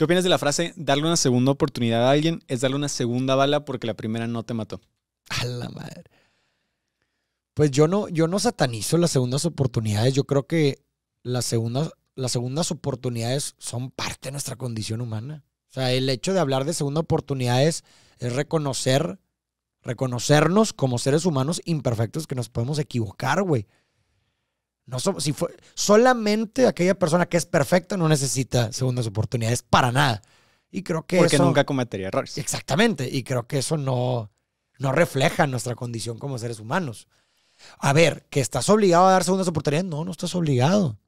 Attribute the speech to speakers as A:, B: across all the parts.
A: ¿Qué opinas de la frase, darle una segunda oportunidad a alguien es darle una segunda bala porque la primera no te mató?
B: A la madre. Pues yo no, yo no satanizo las segundas oportunidades. Yo creo que las segundas, las segundas oportunidades son parte de nuestra condición humana. O sea, el hecho de hablar de segunda oportunidades es reconocer, reconocernos como seres humanos imperfectos que nos podemos equivocar, güey somos, si fue, solamente aquella persona que es perfecta no necesita segundas oportunidades para nada. Y creo que Porque nunca cometería errores. Exactamente. Y creo que eso no, no refleja nuestra condición como seres humanos. A ver, que estás obligado a dar segundas oportunidades, no, no estás obligado.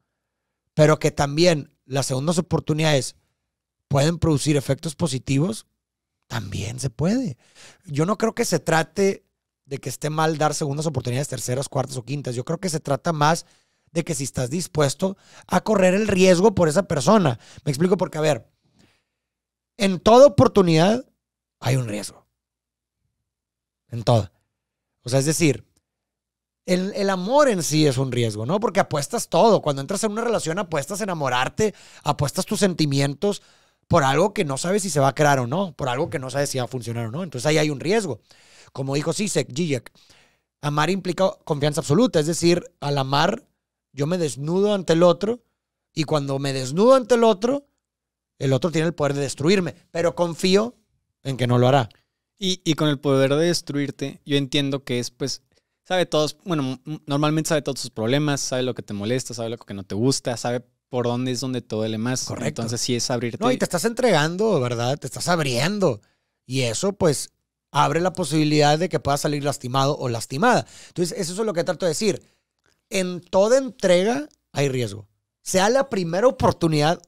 B: Pero que también las segundas oportunidades pueden producir efectos positivos, también se puede. Yo no creo que se trate de que esté mal dar segundas oportunidades, terceras, cuartas o quintas. Yo creo que se trata más de que si estás dispuesto a correr el riesgo por esa persona. Me explico porque, a ver, en toda oportunidad hay un riesgo. En toda. O sea, es decir, el, el, amor en sí es un riesgo, ¿no? Porque apuestas todo. Cuando entras en una relación, apuestas enamorarte, apuestas tus sentimientos por algo que no sabes si se va a crear o no, por algo que no sabes si va a funcionar o no. Entonces ahí hay un riesgo. Como dijo Sisek, Zizek, amar implica confianza absoluta. Es decir, al amar yo me desnudo ante el otro y cuando me desnudo ante el otro, el otro tiene el poder de destruirme, pero confío en que no lo hará. Y, con el poder de
A: destruirte, yo entiendo que es pues sabe todos, bueno, normalmente sabe todos sus problemas, sabe lo que te molesta, sabe lo que no te gusta, sabe por dónde es donde todo duele más. Correcto. Entonces sí es abrirte. No, y te
B: estás entregando, ¿verdad? Te estás abriendo. Y eso pues abre la posibilidad de que puedas salir lastimado o lastimada. Entonces, eso es lo que trato de decir en toda entrega hay riesgo. Sea la primera oportunidad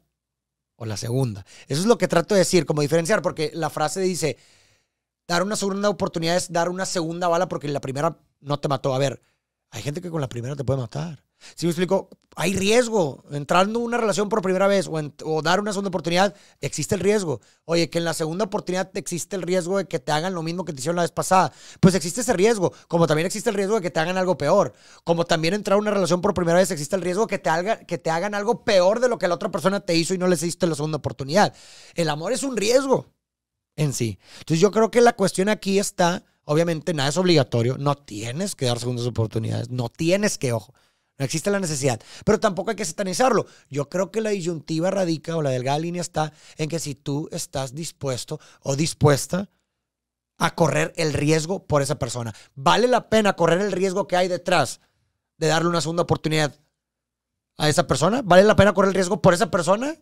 B: o la segunda. Eso es lo que trato de decir, como diferenciar, porque la frase dice, dar una segunda oportunidad es dar una segunda bala porque la primera no te mató. A ver, hay gente que con la primera te puede matar. Si me explico, hay riesgo. Entrando en una relación por primera vez o, dar una segunda oportunidad, existe el riesgo. Oye, que en la segunda oportunidad existe el riesgo de que te hagan lo mismo que te hicieron la vez pasada. Pues existe ese riesgo. Como también existe el riesgo de que te hagan algo peor. Como también entrar en una relación por primera vez, existe el riesgo de que te, que te hagan algo peor de lo que la otra persona te hizo y no les hiciste la segunda oportunidad. El amor es un riesgo en sí. Entonces yo creo que la cuestión aquí está, obviamente nada es obligatorio, no tienes que dar segundas oportunidades, no tienes que, ojo, no existe la necesidad. Pero tampoco hay que satanizarlo. Yo creo que la disyuntiva radica o la delgada línea está en que si tú estás dispuesto o dispuesta a correr el riesgo por esa persona. Vale la pena correr el riesgo que hay detrás de darle una segunda oportunidad a esa persona. Vale la pena correr el riesgo por esa persona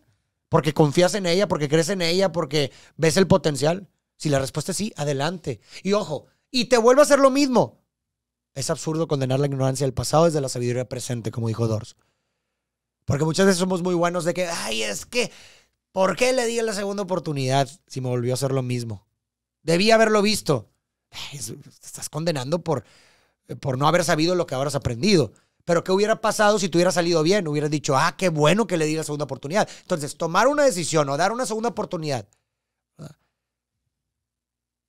B: porque confías en ella, porque crees en ella, porque ves el potencial. Si la respuesta es sí, adelante. Y ojo, y te vuelvo a hacer lo mismo. Es absurdo condenar la ignorancia del pasado desde la sabiduría presente, como dijo Dors. Porque muchas veces somos muy buenos de que, ay, es que, ¿por qué le di la segunda oportunidad si me volvió a hacer lo mismo? Debí haberlo visto. estás condenando por, por no haber sabido lo que habrás aprendido. Pero ¿qué hubiera pasado si te hubiera salido bien? Hubieras dicho, ah, qué bueno que le di la segunda oportunidad. Entonces, tomar una decisión o dar una segunda oportunidad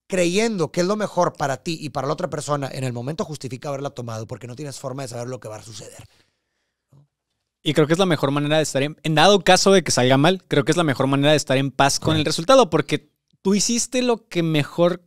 B: creyendo que es lo mejor para ti y para la otra persona, en el momento justifica haberla tomado porque no tienes forma de saber lo que va a suceder.
A: Y creo que es la mejor manera de estar en, dado caso de que salga mal, creo que es la mejor manera de estar en paz con el resultado porque tú hiciste lo que mejor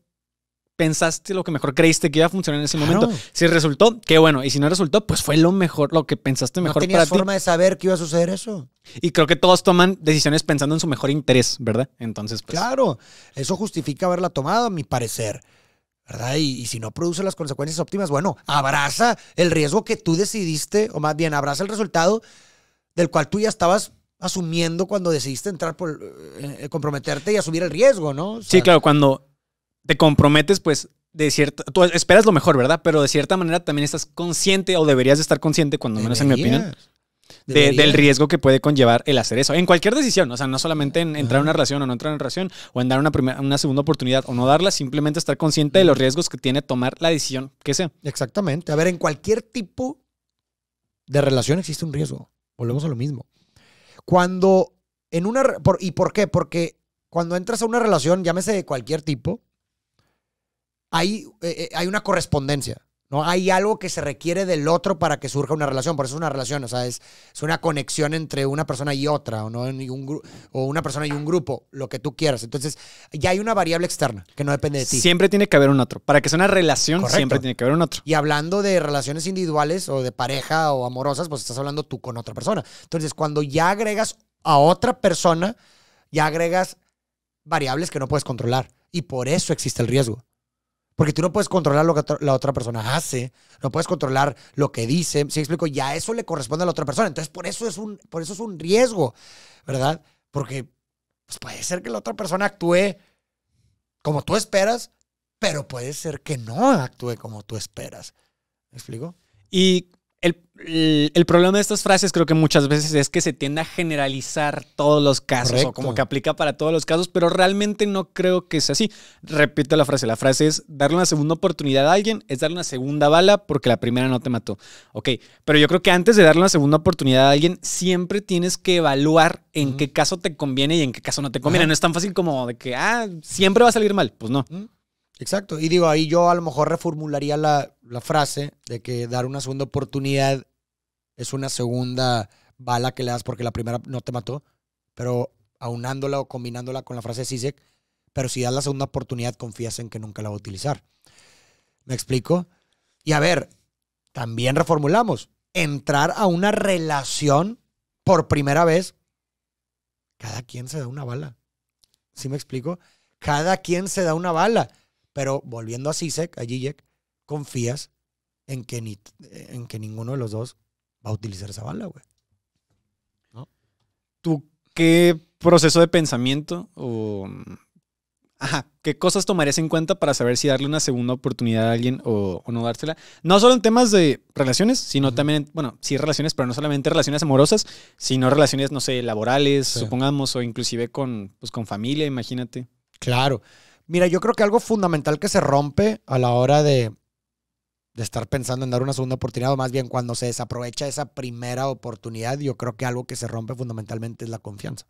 A: pensaste lo que mejor creíste que iba a funcionar en ese momento. Si resultó, qué bueno. Y si no resultó, pues fue lo mejor, lo que pensaste mejor no tenías forma de
B: saber que iba a suceder eso.
A: Y creo que todos toman decisiones pensando en su mejor interés,
B: ¿verdad? Entonces, pues. Claro, eso justifica haberla tomado, a mi parecer. ¿Verdad? Y, si no produce las consecuencias óptimas, bueno, abraza el riesgo que tú decidiste, o más bien, abraza el resultado del cual tú ya estabas asumiendo cuando decidiste entrar por eh, eh, comprometerte y asumir el riesgo, ¿no? sí,
A: claro, cuando te comprometes, pues, de cierta. Tú esperas lo mejor, ¿verdad? Pero de cierta manera también estás consciente o deberías de estar consciente, cuando menos en mi opinión, del riesgo que puede conllevar el hacer eso. En cualquier decisión, o sea, no solamente en entrar en una relación o no entrar en una relación, o en dar una, una segunda oportunidad o no darla, simplemente estar consciente de los riesgos que tiene
B: tomar la decisión que sea. Exactamente. A ver, en cualquier tipo de relación existe un riesgo. Volvemos a lo mismo. Cuando en una. ¿Y por qué? Porque cuando entras a una relación, llámese de cualquier tipo, hay, eh, eh, hay una correspondencia. ¿no? Hay algo que se requiere del otro para que surja una relación. Por eso es una relación, o sea, es, es una conexión entre una persona y otra, o, no, o una persona y un grupo, lo que tú quieras. Entonces, ya hay una variable externa que no depende de ti. Siempre
A: tiene que haber un otro. Para que sea una
B: relación, siempre tiene que haber un otro. Y hablando de relaciones individuales o de pareja o amorosas, pues estás hablando tú con otra persona. Entonces, cuando ya agregas a otra persona, ya agregas variables que no puedes controlar. Y por eso existe el riesgo. Porque tú no puedes controlar lo que la otra persona hace, no puedes controlar lo que dice. Si explico, ya eso le corresponde a la otra persona. Entonces, por eso es un, por eso es un riesgo, ¿verdad? Porque pues, puede ser que la otra persona actúe como tú esperas, pero puede ser que no actúe como tú esperas. ¿Me explico? Y el, problema de
A: estas frases creo que muchas veces es que se tiende a generalizar todos los casos o como que aplica para todos los casos, pero realmente no creo que sea así. Repito la frase, la frase es darle una segunda oportunidad a alguien, es darle una segunda bala porque la primera no te mató. Ok, pero yo creo que antes de darle una segunda oportunidad a alguien, siempre tienes que evaluar en qué caso te conviene y en qué caso no te conviene. No es tan fácil
B: como de que, ah, siempre va a salir mal. Pues no. Exacto. Y digo, ahí yo a lo mejor reformularía la, frase de que dar una segunda oportunidad es una segunda bala que le das porque la primera no te mató, pero aunándola o combinándola con la frase de Sisek, pero si das la segunda oportunidad confías en que nunca la va a utilizar. ¿Me explico? Y a ver, también reformulamos. Entrar a una relación por primera vez, cada quien se da una bala. ¿Sí me explico? Cada quien se da una bala. Pero volviendo a Sisek, a Zizek, confías en que, ni, en que ninguno de los dos va a utilizar esa
A: bala, güey. ¿No? ¿Tú qué proceso de pensamiento o ¿qué cosas tomarías en cuenta para saber si darle una segunda oportunidad a alguien o, no dársela? No solo en temas de relaciones, sino también, bueno, sí relaciones, pero no solamente relaciones amorosas, sino relaciones, no sé, laborales, supongamos, o inclusive con, pues, con
B: familia, imagínate. Claro. Mira, yo creo que algo fundamental que se rompe a la hora de, estar pensando en dar una segunda oportunidad, o más bien cuando se desaprovecha esa primera oportunidad, yo creo que algo que se rompe fundamentalmente es la confianza.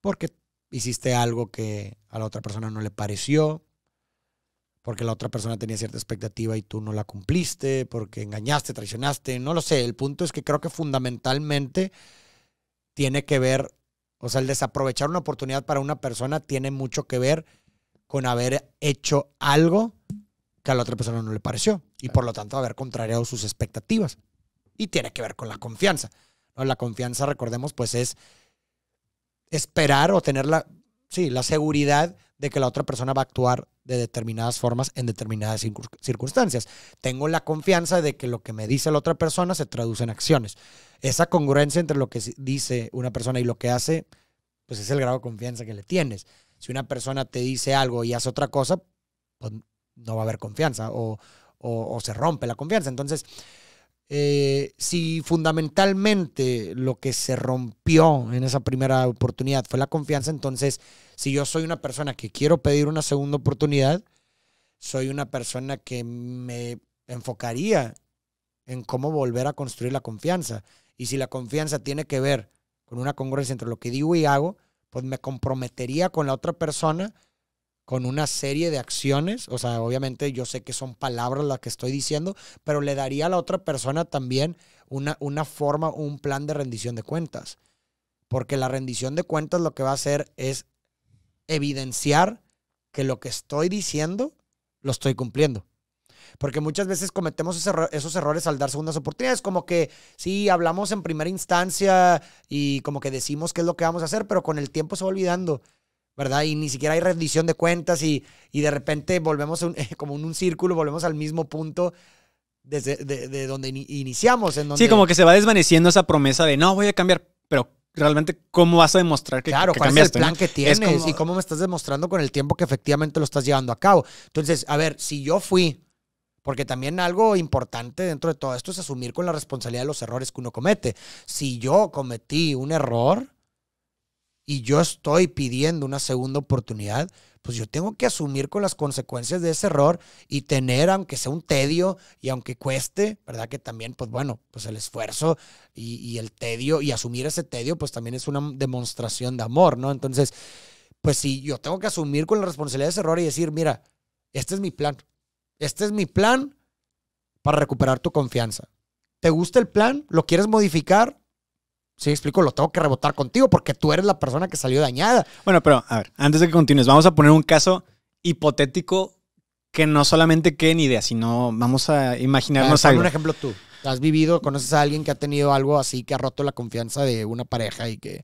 B: Porque hiciste algo que a la otra persona no le pareció, porque la otra persona tenía cierta expectativa y tú no la cumpliste, porque engañaste, traicionaste, no lo sé. El punto es que creo que fundamentalmente tiene que ver o sea, el desaprovechar una oportunidad para una persona tiene mucho que ver con haber hecho algo que a la otra persona no le pareció y por lo tanto haber contrariado sus expectativas. Y tiene que ver con la confianza. La confianza, recordemos, pues es esperar o tener la, sí, la seguridad de que la otra persona va a actuar de determinadas formas en determinadas circunstancias. Tengo la confianza de que lo que me dice la otra persona se traduce en acciones. Esa congruencia entre lo que dice una persona y lo que hace, pues es el grado de confianza que le tienes. Si una persona te dice algo y hace otra cosa, pues no va a haber confianza o, o, o se rompe la confianza. Entonces, eh, si fundamentalmente lo que se rompió en esa primera oportunidad fue la confianza, entonces si yo soy una persona que quiero pedir una segunda oportunidad, soy una persona que me enfocaría en cómo volver a construir la confianza. Y si la confianza tiene que ver con una congruencia entre lo que digo y hago, pues me comprometería con la otra persona con una serie de acciones, o sea, obviamente yo sé que son palabras las que estoy diciendo, pero le daría a la otra persona también una, una forma, un plan de rendición de cuentas. Porque la rendición de cuentas lo que va a hacer es evidenciar que lo que estoy diciendo lo estoy cumpliendo. Porque muchas veces cometemos esos errores al dar segundas oportunidades, como que sí, hablamos en primera instancia y como que decimos qué es lo que vamos a hacer, pero con el tiempo se va olvidando ¿verdad? Y ni siquiera hay rendición de cuentas y, y de repente volvemos como en un círculo, volvemos al mismo punto desde de, donde iniciamos. Sí, como que se va
A: desvaneciendo esa promesa de no voy a cambiar, pero realmente cómo
B: vas a demostrar que, claro, que cuál el plan que tienes y cómo me estás demostrando con el tiempo que efectivamente lo estás llevando a cabo. Entonces, a ver, si yo fui, porque también algo importante dentro de todo esto es asumir con la responsabilidad de los errores que uno comete. Si yo cometí un error, y yo estoy pidiendo una segunda oportunidad, pues yo tengo que asumir con las consecuencias de ese error y tener, aunque sea un tedio y aunque cueste, ¿verdad? Que también, pues bueno, pues el esfuerzo y, el tedio y asumir ese tedio, pues también es una demostración de amor, ¿no? Entonces, pues si yo tengo que asumir con la responsabilidad de ese error y decir, mira, este es mi plan, este es mi plan para recuperar tu confianza. ¿Te gusta el plan? ¿Lo quieres modificar? Sí, explico, lo tengo que rebotar contigo porque tú eres la persona que salió dañada.
A: Bueno, pero a ver, antes de que continúes, vamos a poner un caso hipotético que no solamente quede en idea, sino vamos a imaginarnos un ejemplo
B: tú. ¿Has vivido, conoces a alguien que ha tenido algo así que ha roto la confianza de una pareja y que.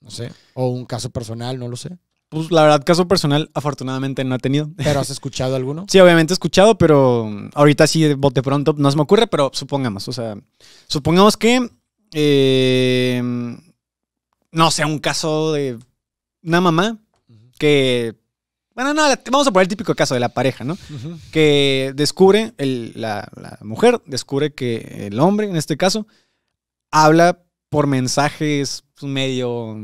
B: No sé. O un caso personal, no lo sé.
A: Pues la verdad, caso personal, afortunadamente no ha tenido. ¿Pero has escuchado alguno? sí, obviamente he escuchado, pero ahorita sí, bote pronto, no se me ocurre, pero supongamos, o sea, supongamos que eh, no sé, un caso de una mamá que... Bueno, no, vamos a poner el típico caso de la pareja, ¿no? Que descubre, la, mujer descubre que el hombre, en este caso, habla por mensajes medio,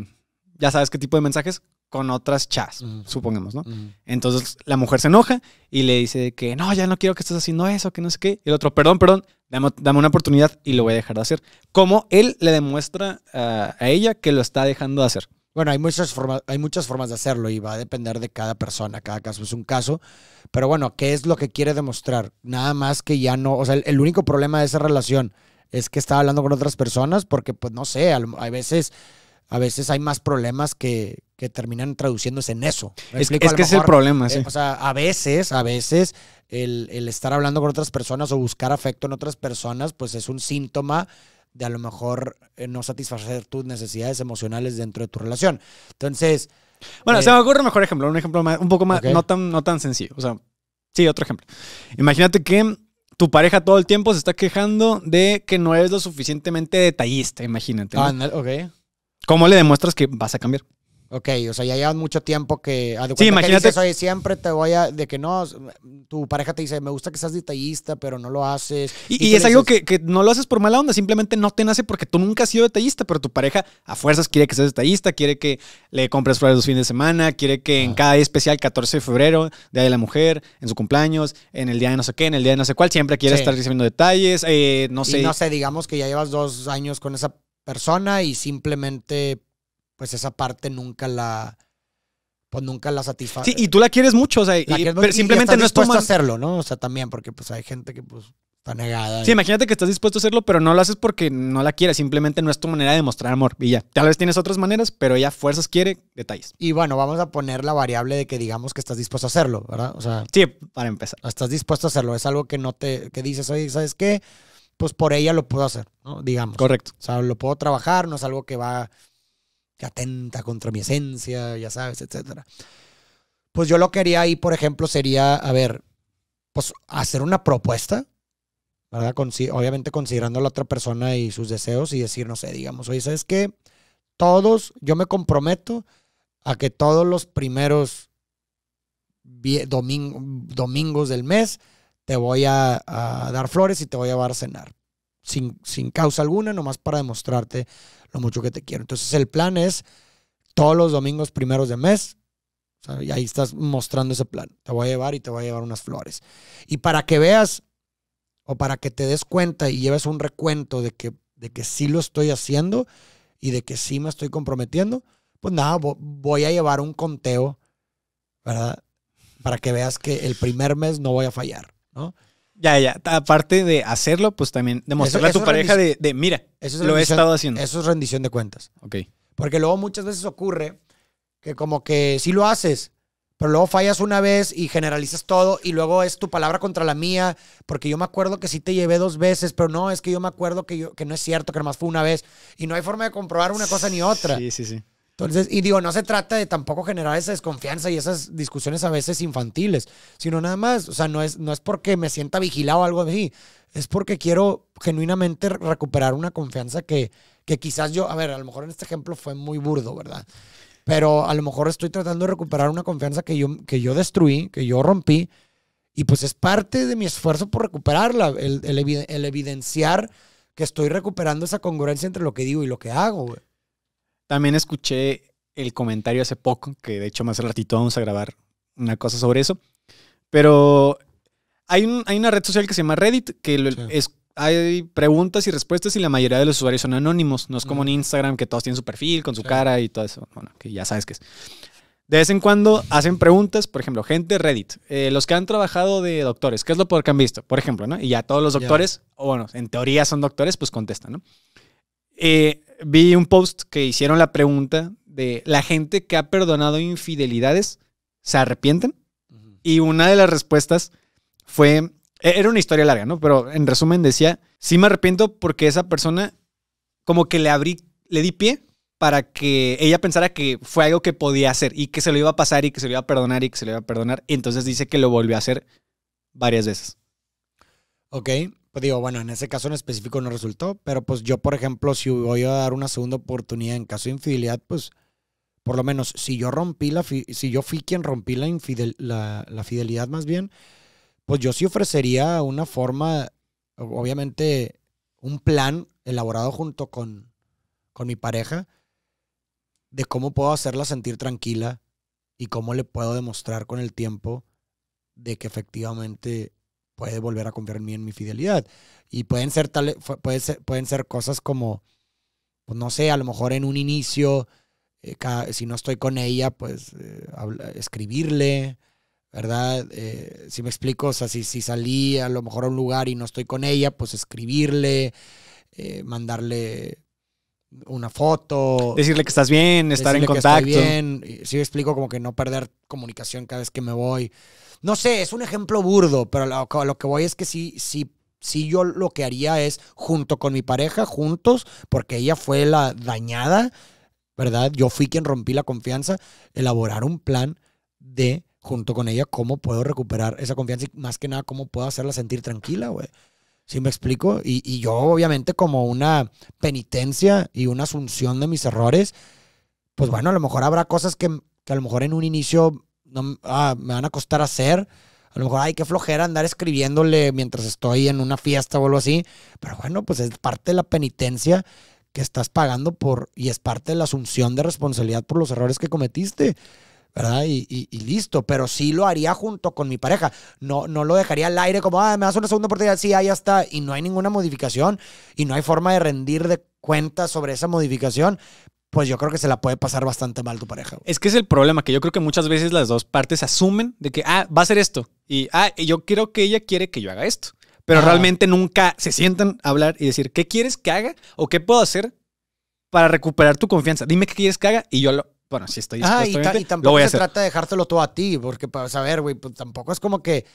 A: ya sabes qué tipo de mensajes, con otras chas, supongamos, ¿no? Entonces la mujer se enoja y le dice que no, ya no quiero que estés haciendo eso, que no sé qué. Y el otro, perdón, perdón, Dame, una oportunidad y lo voy a dejar de hacer. ¿Cómo él le demuestra a ella que lo está dejando de hacer. Bueno,
B: hay muchas, formas, hay muchas formas de hacerlo y va a depender de cada persona, cada caso es un caso. Pero bueno, ¿qué es lo que quiere demostrar? Nada más que ya no, o sea, el, único problema de esa relación es que está hablando con otras personas porque, pues no sé, veces, a veces hay más problemas que, que terminan traduciéndose en eso. Es, que es el problema, eh, o sea, a veces, a veces el, estar hablando con otras personas o buscar afecto en otras personas, pues es un síntoma de a lo mejor eh, no satisfacer tus necesidades emocionales dentro de tu relación. Entonces. Bueno, eh, se me ocurre un mejor ejemplo, un ejemplo más, un poco más, no, tan, no tan sencillo. O sea,
A: sí, otro ejemplo. Imagínate que tu pareja todo el tiempo se está quejando de que no eres lo suficientemente detallista, imagínate. Ah, ok. ¿Cómo le demuestras que vas a cambiar?
B: Ok, o sea, ya llevas mucho tiempo que... sí, imagínate. siempre te voy a... De que no, tu pareja te dice, me gusta que seas detallista, pero no lo haces. Y, es algo que, no lo haces por
A: mala onda, simplemente no te nace porque tú nunca has sido detallista, pero tu pareja a fuerzas quiere que seas detallista, quiere que le compres flores los fines de semana, quiere que en ah. cada día especial, 14 de febrero, Día de la Mujer, en su cumpleaños, en el día de no sé qué, en el día de no sé cuál, siempre quiere estar recibiendo detalles, eh, no sé. no sé,
B: digamos que ya llevas dos años con esa persona y simplemente pues esa parte nunca la pues nunca la satisface. Sí, y
A: tú la quieres mucho, o sea, y, simplemente no es dispuesto a hacerlo,
B: ¿no? O sea, también porque pues hay gente que pues está negada. Sí,
A: imagínate que estás dispuesto a hacerlo, pero no lo haces porque no la quieres, simplemente no es tu manera de mostrar amor y ya. Tal vez tienes otras maneras, pero ella fuerzas quiere detalles.
B: Y bueno, vamos a poner la variable de que digamos que estás dispuesto a hacerlo, ¿verdad? O sea, sí, para empezar. Estás dispuesto a hacerlo, es algo que no te que dices, "Oye, ¿sabes qué? Pues por ella lo puedo hacer", ¿no? Digamos. Correcto. O sea, lo puedo trabajar, no es algo que va atenta contra mi esencia, ya sabes, etcétera. Pues yo lo que haría ahí, por ejemplo, sería, a ver, pues hacer una propuesta, ¿verdad? obviamente considerando a la otra persona y sus deseos y decir, no sé, digamos, oye, ¿sabes qué? Todos, yo me comprometo a que todos los primeros domingos del mes te voy a, a, dar flores y te voy a llevar a cenar sin, causa alguna, nomás para demostrarte lo mucho que te quiero. Entonces el plan es todos los domingos primeros de mes, y ahí estás mostrando ese plan. Te voy a llevar y te voy a llevar unas flores. Y para que veas o para que te des cuenta y lleves un recuento de que, de que sí lo estoy haciendo y de que sí me estoy comprometiendo, pues nada, voy a llevar un conteo, ¿verdad? Para que veas que el primer mes no voy a fallar, ¿no? Ya, ya. Aparte de hacerlo, pues también demostrarle a tu pareja de, mira, eso es lo he estado haciendo. Eso es rendición de cuentas. Ok. Porque luego muchas veces ocurre que como que sí lo haces, pero luego fallas una vez y generalizas todo y luego es tu palabra contra la mía, porque yo me acuerdo que sí te llevé dos veces, pero no, es que yo me acuerdo que, yo, que no es cierto, que nomás fue una vez y no hay forma de comprobar una cosa ni otra. Sí, sí, sí. Entonces, y digo, no se trata de tampoco generar esa desconfianza y esas discusiones a veces infantiles, sino nada más, o sea, no es, no es porque me sienta vigilado o algo así, es porque quiero genuinamente recuperar una confianza que, quizás yo, a ver, a lo mejor en este ejemplo fue muy burdo, ¿verdad? Pero a lo mejor estoy tratando de recuperar una confianza que yo, que yo destruí, que yo rompí, y pues es parte de mi esfuerzo por recuperarla, el, el evidenciar que estoy recuperando esa congruencia entre lo que digo y lo que hago, güey. También escuché el
A: comentario hace poco, que de hecho más ratito vamos a grabar una cosa sobre eso. Pero hay, hay una red social que se llama Reddit, que es, hay preguntas y respuestas y la mayoría de los usuarios son anónimos. No es como en Instagram, que todos tienen su perfil con su cara y todo eso. Bueno, que ya sabes qué es. De vez en cuando hacen preguntas, por ejemplo, gente Reddit, eh, los que han trabajado de doctores, ¿qué es lo peor que han visto? Por ejemplo, ¿no? Y ya todos los doctores, o bueno, en teoría son doctores, pues contestan, ¿no? Eh, vi un post que hicieron la pregunta de la gente que ha perdonado infidelidades, ¿se arrepienten? Y una de las respuestas fue, e-, era una historia larga, ¿no? Pero en resumen decía, sí me arrepiento porque esa persona como que le abrí, le di pie para que ella pensara que fue algo que podía hacer y que se lo iba a pasar y que se lo iba a perdonar y que se lo iba a perdonar. Entonces dice que lo volvió a hacer varias veces.
B: Ok. Pues digo, bueno, en ese caso en específico no resultó, pero pues yo, por ejemplo, si voy a dar una segunda oportunidad en caso de infidelidad, pues por lo menos si yo rompí la, si yo fui quien rompí la, infidel, la, fidelidad más bien, pues yo sí ofrecería una forma, obviamente, un plan elaborado junto con, con mi pareja de cómo puedo hacerla sentir tranquila y cómo le puedo demostrar con el tiempo de que efectivamente puede volver a confiar en mí, en mi fidelidad. Y pueden ser, pueden ser cosas como, pues, no sé, a lo mejor en un inicio, eh, si no estoy con ella, pues eh, escribirle, ¿verdad? Eh, si me explico, o sea, si, si, salí a lo mejor a un lugar y no estoy con ella, pues escribirle, mandarle una foto. Decirle que estás bien, estar en contacto. Que bien. Sí, explico como que no perder comunicación cada vez que me voy. No sé, es un ejemplo burdo, pero lo, lo que voy es que sí, sí, sí, yo lo que haría es junto con mi pareja, juntos, porque ella fue la dañada, ¿verdad? Yo fui quien rompí la confianza, elaborar un plan de junto con ella, cómo puedo recuperar esa confianza y más que nada, cómo puedo hacerla sentir tranquila, güey si me explico? Y, yo obviamente como una penitencia y una asunción de mis errores, pues bueno, a lo mejor habrá cosas que, a lo mejor en un inicio no, ah, me van a costar hacer. A lo mejor, hay que flojera andar escribiéndole mientras estoy en una fiesta o algo así. Pero bueno, pues es parte de la penitencia que estás pagando por y es parte de la asunción de responsabilidad por los errores que cometiste. Y, listo, pero sí lo haría junto con mi pareja. No, no lo dejaría al aire como, ah, me das una segunda oportunidad, sí, ahí está, y no hay ninguna modificación y no hay forma de rendir de cuentas sobre esa modificación. Pues yo creo que se la puede pasar bastante mal tu pareja.
A: Es que es el problema, que yo creo que muchas veces las dos partes asumen de que, ah, va a ser esto, y, ah, yo creo que ella quiere que yo haga esto. Pero realmente nunca se sientan a hablar y decir, ¿qué quieres que haga o qué puedo hacer para recuperar tu confianza? Dime qué quieres que haga y yo lo, bueno, si estoy dispuesto, ah, y, tampoco se trata
B: de dejártelo todo a ti, porque para saber, güey, pues tampoco es como que,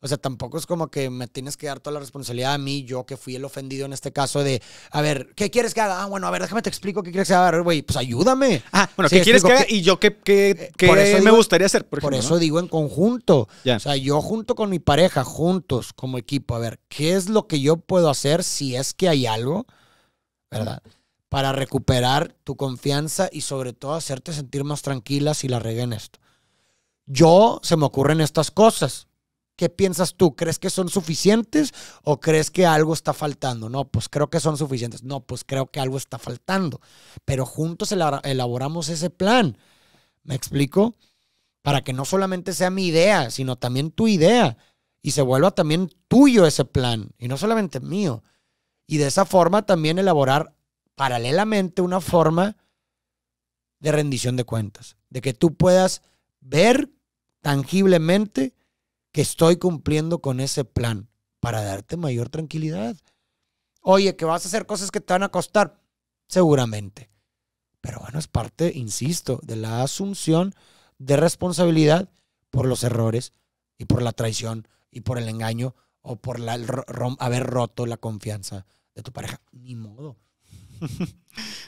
B: o sea, tampoco es como que me tienes que dar toda la responsabilidad a mí, yo que fui el ofendido en este caso de, a ver, ¿qué quieres que haga? Ah, bueno, a ver, déjame te explico qué quieres que haga, güey, pues ayúdame. Ah, bueno, ¿qué quieres que haga? Y yo qué, qué, eh, por eso me gustaría hacer, por, eso digo en conjunto. O sea, yo junto con mi pareja, juntos como equipo, a ver, ¿qué es lo que yo puedo hacer si es que hay algo? ¿Verdad? para recuperar tu confianza y sobre todo hacerte sentir más tranquila si la regué esto. Yo se me ocurren estas cosas. ¿Qué piensas tú? ¿Crees que son suficientes o crees que algo está faltando? No, pues creo que son suficientes. No, pues creo que algo está faltando. Pero juntos elaboramos ese plan. ¿Me explico? Para que no solamente sea mi idea, sino también tu idea. Y se vuelva también tuyo ese plan. Y no solamente mío. Y de esa forma también elaborar paralelamente una forma de rendición de cuentas, de que tú puedas ver tangiblemente que estoy cumpliendo con ese plan para darte mayor tranquilidad. Oye, que vas a hacer cosas que te van a costar, seguramente. Pero bueno, es parte, insisto, de la asunción de responsabilidad por los errores y por la traición y por el engaño o por la, haber roto la confianza de tu pareja. Ni modo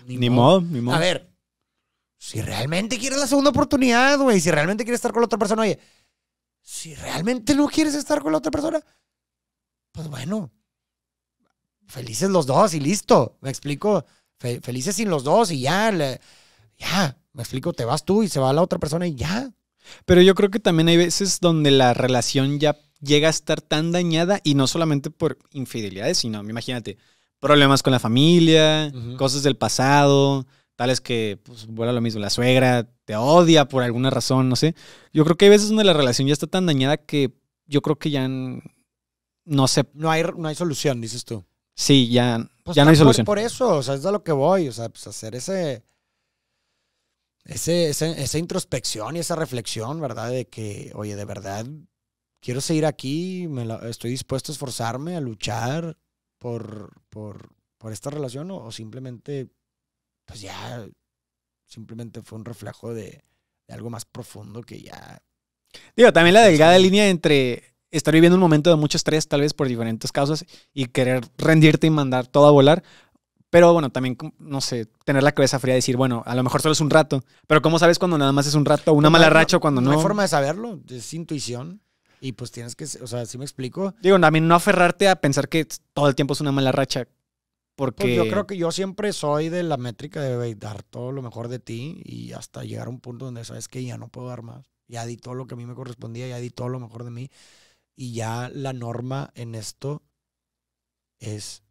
A: ni, modo. ni modo. A ver,
B: si realmente quieres la segunda oportunidad, güey, si realmente quieres estar con la otra persona, oye, si realmente no quieres estar con la otra persona, pues bueno, felices los dos y listo, me explico, felices sin los dos y ya, ya, me explico, te vas tú y se va la otra persona y ya. Pero yo creo que también hay veces donde la relación ya
A: llega a estar tan dañada y no solamente por infidelidades, sino, imagínate, problemas con la familia, cosas del pasado, tales que, pues, vuela lo mismo, la suegra te odia por alguna razón, no sé. Yo creo que hay veces donde la relación ya está tan dañada que yo creo que ya no sé. No hay, no hay solución, dices tú. Sí, ya, pues ya no hay solución. Por,
B: por, eso, o sea, es de lo que voy, o sea, pues hacer ese, esa introspección y esa reflexión, ¿verdad? De que, oye, de verdad, quiero seguir aquí, me estoy dispuesto a esforzarme, a luchar, por, por, esta relación o, simplemente, pues ya, simplemente fue un reflejo de, algo más profundo que ya...
A: Digo, también la pues, delgada línea entre estar viviendo un momento de mucho estrés, tal vez por diferentes causas, y querer rendirte y mandar todo a volar. Pero bueno, también, no sé, tener la cabeza fría y decir, bueno, a lo mejor solo es un rato. Pero ¿cómo sabes cuando nada más es un rato? Una pues, mala cuando no. No hay forma
B: de saberlo, es intuición. Y pues tienes que, o sea, si me explico?
A: Digo, también no aferrarte a pensar que todo el tiempo es una mala racha. Porque... Pues yo creo
B: que yo siempre soy de la métrica de dar todo lo mejor de ti y hasta llegar a un punto donde sabes que ya no puedo dar más. Ya di todo lo que a mí me correspondía, ya di todo lo mejor de mí. Y ya la norma en esto es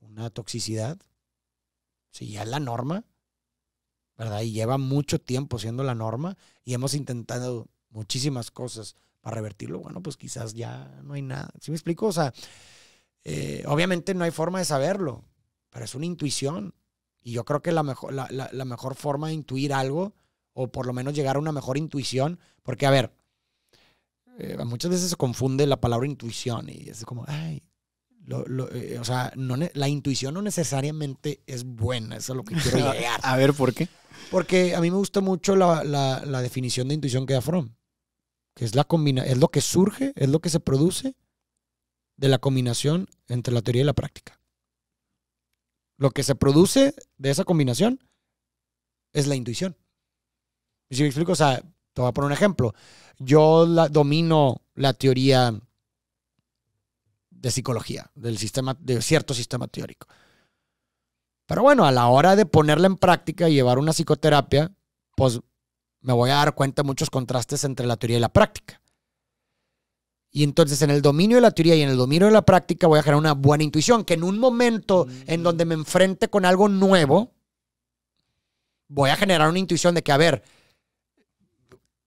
B: una toxicidad. Si ya es la norma, ¿verdad? Y lleva mucho tiempo siendo la norma y hemos intentado muchísimas cosas para revertirlo, bueno, pues quizás ya no hay nada. ¿Sí me explico? O sea, eh, obviamente no hay forma de saberlo, pero es una intuición. Y yo creo que la mejor, la, mejor forma de intuir algo, o por lo menos llegar a una mejor intuición, porque a ver, eh, muchas veces se confunde la palabra intuición y es como, ay, eh, o sea, no, la intuición no necesariamente es buena, eso es lo que quiero llegar. a ver, ¿por qué? Porque a mí me gusta mucho la, la definición de intuición que da Fromm que es, la es lo que surge, es lo que se produce de la combinación entre la teoría y la práctica. Lo que se produce de esa combinación es la intuición. Y si me explico, o sea, te voy a poner un ejemplo. Yo domino la teoría de psicología, del sistema, de cierto sistema teórico. Pero bueno, a la hora de ponerla en práctica y llevar una psicoterapia, pues me voy a dar cuenta de muchos contrastes entre la teoría y la práctica. Y entonces en el dominio de la teoría y en el dominio de la práctica voy a generar una buena intuición, que en un momento en mm. donde me enfrente con algo nuevo, voy a generar una intuición de que, a ver,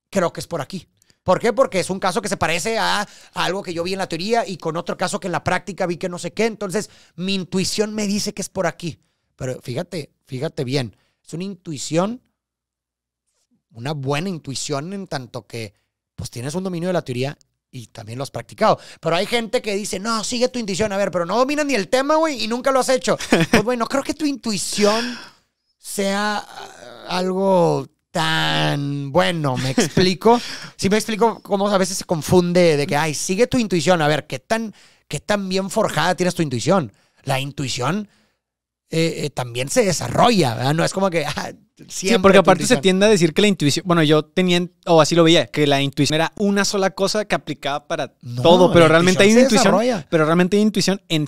B: creo que es por aquí. ¿Por qué? Porque es un caso que se parece a, a, algo que yo vi en la teoría y con otro caso que en la práctica vi que no sé qué. Entonces, mi intuición me dice que es por aquí. Pero fíjate, fíjate bien, es una intuición una buena intuición en tanto que pues tienes un dominio de la teoría y también lo has practicado. Pero hay gente que dice, no, sigue tu intuición, a ver, pero no domina ni el tema, güey, y nunca lo has hecho. Pues bueno, creo que tu intuición sea ah, algo tan bueno, ¿me explico? Sí me explico cómo a veces se confunde de que, ay, sigue tu intuición, a ver, ¿qué tan, qué tan bien forjada tienes tu intuición? La intuición eh, eh, también se desarrolla, ¿verdad? No es como que ah, siempre. Sí, porque aparte se tiende a
A: decir que la intuición, bueno, yo tenía, o así lo veía, que la intuición era una sola cosa que aplicaba para todo, pero realmente hay una intuición, pero realmente hay intuición en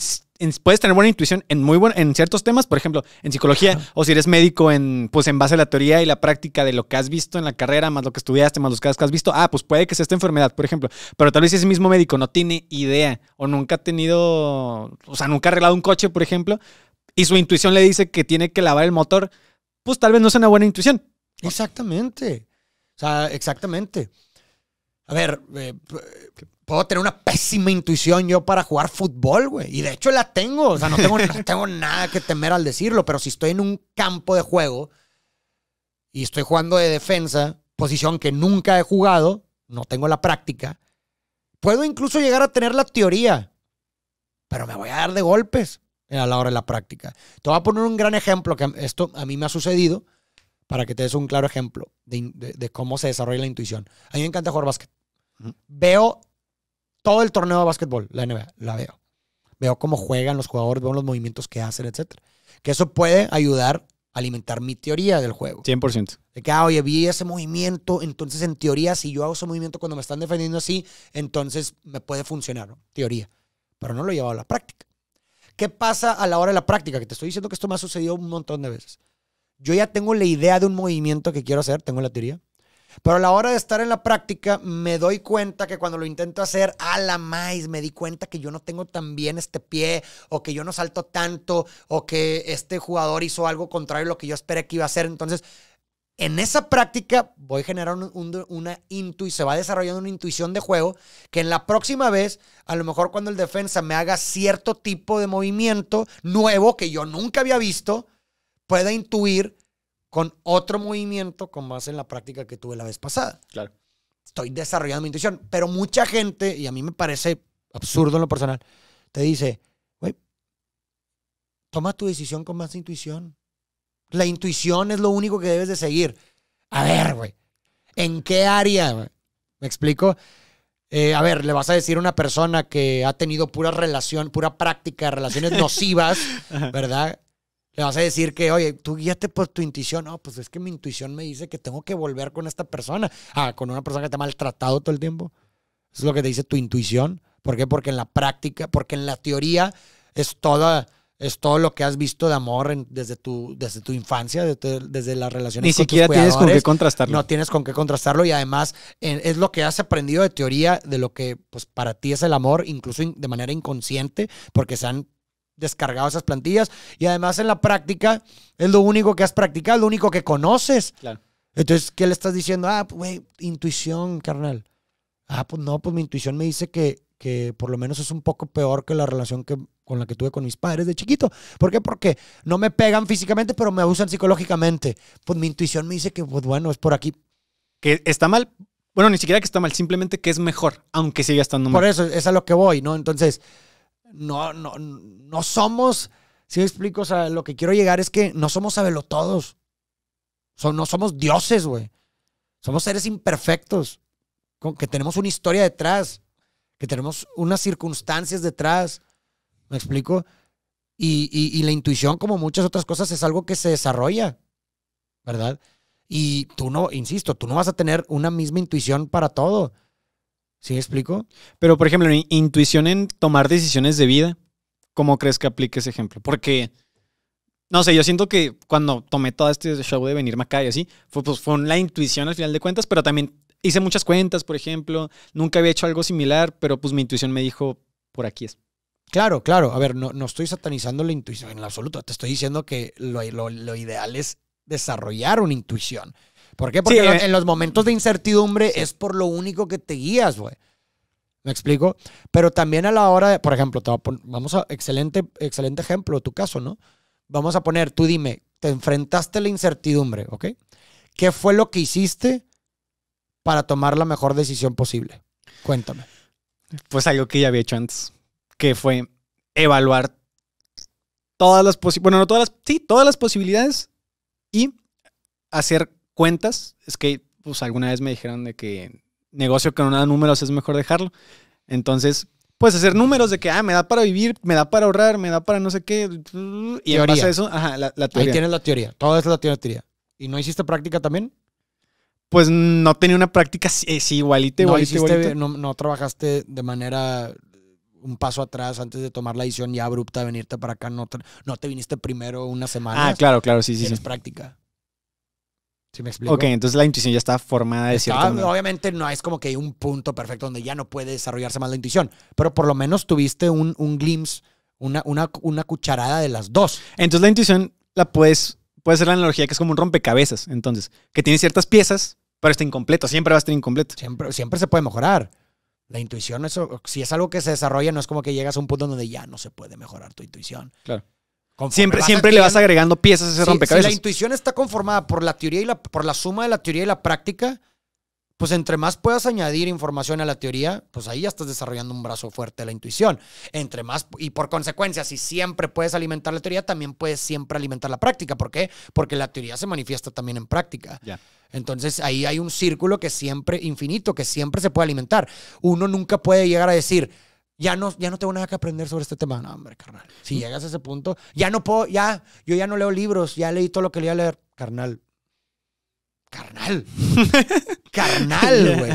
A: puedes tener buena intuición en muy buen, en ciertos temas, por ejemplo, en psicología, o si eres médico, en, pues en base a la teoría y la práctica de lo que has visto en la carrera, más lo que estudiaste, más los casos que has visto, ah, pues puede que sea esta enfermedad, por ejemplo. Pero tal vez ese mismo médico no tiene idea, o nunca ha tenido, o sea, nunca ha arreglado un coche, por ejemplo, y su intuición le dice que tiene que lavar el motor, pues tal vez no sea una buena intuición. Exactamente.
B: O sea, exactamente. A ver, eh, puedo tener una pésima intuición yo para jugar fútbol, güey. Y de hecho la tengo. O sea, no tengo nada que temer al decirlo, pero si estoy en un campo de juego y estoy jugando de defensa, posición que nunca he jugado, no tengo la práctica, puedo incluso llegar a tener la teoría, pero me voy a dar de golpes a la hora de la práctica. Te voy a poner un gran ejemplo, que esto a mí me ha sucedido, para que te des un claro ejemplo de, cómo se desarrolla la intuición. A mí me encanta jugar básquet. Veo todo el torneo de básquetbol, la NBA, la veo. Veo cómo juegan los jugadores, veo los movimientos que hacen, etc. Que eso puede ayudar a alimentar mi teoría del juego. 100%. De que, ah, oye, vi ese movimiento, entonces en teoría, si yo hago ese movimiento cuando me están defendiendo así, entonces me puede funcionar, ¿no? Teoría. Pero no lo he llevado a la práctica. ¿Qué pasa a la hora de la práctica? Que te estoy diciendo que esto me ha sucedido un montón de veces. Yo ya tengo la idea de un movimiento que quiero hacer, tengo la teoría. Pero a la hora de estar en la práctica, me doy cuenta que cuando lo intento hacer, a la más, me di cuenta que yo no tengo tan bien este pie, o que yo no salto tanto, o que este jugador hizo algo contrario a lo que yo esperé que iba a hacer. Entonces, en esa práctica voy a generar una intuición, se va desarrollando una intuición de juego que en la próxima vez, a lo mejor cuando el defensa me haga cierto tipo de movimiento nuevo que yo nunca había visto, pueda intuir con otro movimiento con base en la práctica que tuve la vez pasada. Claro. Estoy desarrollando mi intuición, pero mucha gente, y a mí me parece absurdo en lo personal, te dice, güey, toma tu decisión con más intuición. La intuición es lo único que debes de seguir. A ver, güey, ¿en qué área? ¿Me explico? Eh, a ver, le vas a decir a una persona que ha tenido pura relación, pura práctica, relaciones nocivas, ¿verdad? Le vas a decir que, oye, tú guíate por tu intuición. No, pues es que mi intuición me dice que tengo que volver con esta persona. Ah, con una persona que te ha maltratado todo el tiempo. es lo que te dice tu intuición. ¿Por qué? Porque en la práctica, porque en la teoría es toda es todo lo que has visto de amor desde, tu, desde tu infancia, desde, la las relaciones Ni siquiera tienes con qué contrastarlo. No tienes con qué contrastarlo y además es lo que has aprendido de teoría de lo que pues para ti es el amor, incluso de manera inconsciente, porque se han descargado esas plantillas y además en la práctica es lo único que has practicado, lo único que conoces. Claro. Entonces, ¿qué le estás diciendo? Ah, güey, intuición, carnal. Ah, pues no, pues mi intuición me dice que, que por lo menos es un poco peor que la relación que con la que tuve con mis padres de chiquito. ¿Por qué? Porque no me pegan físicamente, pero me abusan psicológicamente. Pues mi intuición me dice que, pues bueno, es por aquí. Que está mal. Bueno, ni siquiera que está mal, simplemente que es mejor, aunque siga estando mal. Por eso, es a lo que voy, ¿no? Entonces, no, no, no somos, si me explico, o sea, lo que quiero llegar es que no somos sabelotodos. Son, no somos dioses, güey. Somos seres imperfectos, que tenemos una historia detrás, que tenemos unas circunstancias detrás ¿Me explico? Y, y, la intuición, como muchas otras cosas, es algo que se desarrolla, ¿verdad? Y tú no, insisto, tú no vas a tener una misma intuición para todo. ¿Sí me explico? Pero, por
A: ejemplo, intuición en tomar decisiones de vida, ¿cómo crees que aplique ese ejemplo? Porque, no sé, yo siento que cuando tomé todo este show de venirme acá y así, fue, pues, fue la intuición al final de cuentas, pero también hice muchas cuentas, por ejemplo, nunca había hecho algo similar, pero pues mi
B: intuición me dijo, por aquí es. Claro, claro. A ver, no, no estoy satanizando la intuición en absoluto. Te estoy diciendo que lo, ideal es desarrollar una intuición. ¿Por qué? Porque eh. en los momentos de incertidumbre es por lo único que te guías, güey. ¿Me explico? Pero también a la hora de, por ejemplo, te vamos a, excelente, excelente ejemplo, tu caso, ¿no? Vamos a poner, tú dime, te enfrentaste a la incertidumbre, ¿ok? ¿Qué fue lo que hiciste para tomar la mejor decisión posible? Cuéntame.
A: Pues algo que ya había hecho antes que fue evaluar todas las posibilidades, bueno, no todas sí, todas las posibilidades y hacer cuentas. Es que, pues, alguna vez me dijeron de que negocio que no da números es mejor dejarlo. Entonces, pues hacer números de que, ah, me da para vivir, me da para ahorrar, me da para no sé qué. Y en eso, ajá, la, teoría. Ahí tienes la teoría,
B: toda es la teoría.
A: ¿Y no hiciste práctica también? Pues no tenía una práctica, sí, igualita, igualita,
B: no, no, trabajaste de manera un paso atrás antes de tomar la decisión ya abrupta de venirte para acá. No te, no te viniste primero una semana. Ah, claro, claro, sí, sí. es práctica. ¿Sí me explico? Ok,
A: entonces la intuición ya está formada de manera.
B: Obviamente no es como que hay un punto perfecto donde ya no puede desarrollarse más la intuición, pero por lo menos tuviste un, un glimpse, una, una, una cucharada de las dos.
A: Entonces la intuición la puedes, puede ser la analogía que es como un rompecabezas, entonces, que tiene ciertas piezas,
B: pero está incompleto, siempre va a estar incompleto. Siempre, siempre se puede mejorar. La intuición, eso, si es algo que se desarrolla, no es como que llegas a un punto donde ya no se puede mejorar tu intuición. Claro. siempre, siempre le vas agregando piezas a ese rompecabezas. Si la intuición está conformada por la teoría y la, por la suma de la teoría y la práctica, pues entre más puedas añadir información a la teoría, pues ahí ya estás desarrollando un brazo fuerte de la intuición. Entre más, y por consecuencia, si siempre puedes alimentar la teoría, también puedes siempre alimentar la práctica. ¿Por qué? Porque la teoría se manifiesta también en práctica. Ya. Entonces ahí hay un círculo que siempre, infinito, que siempre se puede alimentar. Uno nunca puede llegar a decir, ya no, ya no tengo nada que aprender sobre este tema. No, hombre, carnal. Si mm. llegas a ese punto, ya no puedo, ya, yo ya no leo libros, ya leí todo lo que leía leer. Carnal. Carnal. carnal, güey.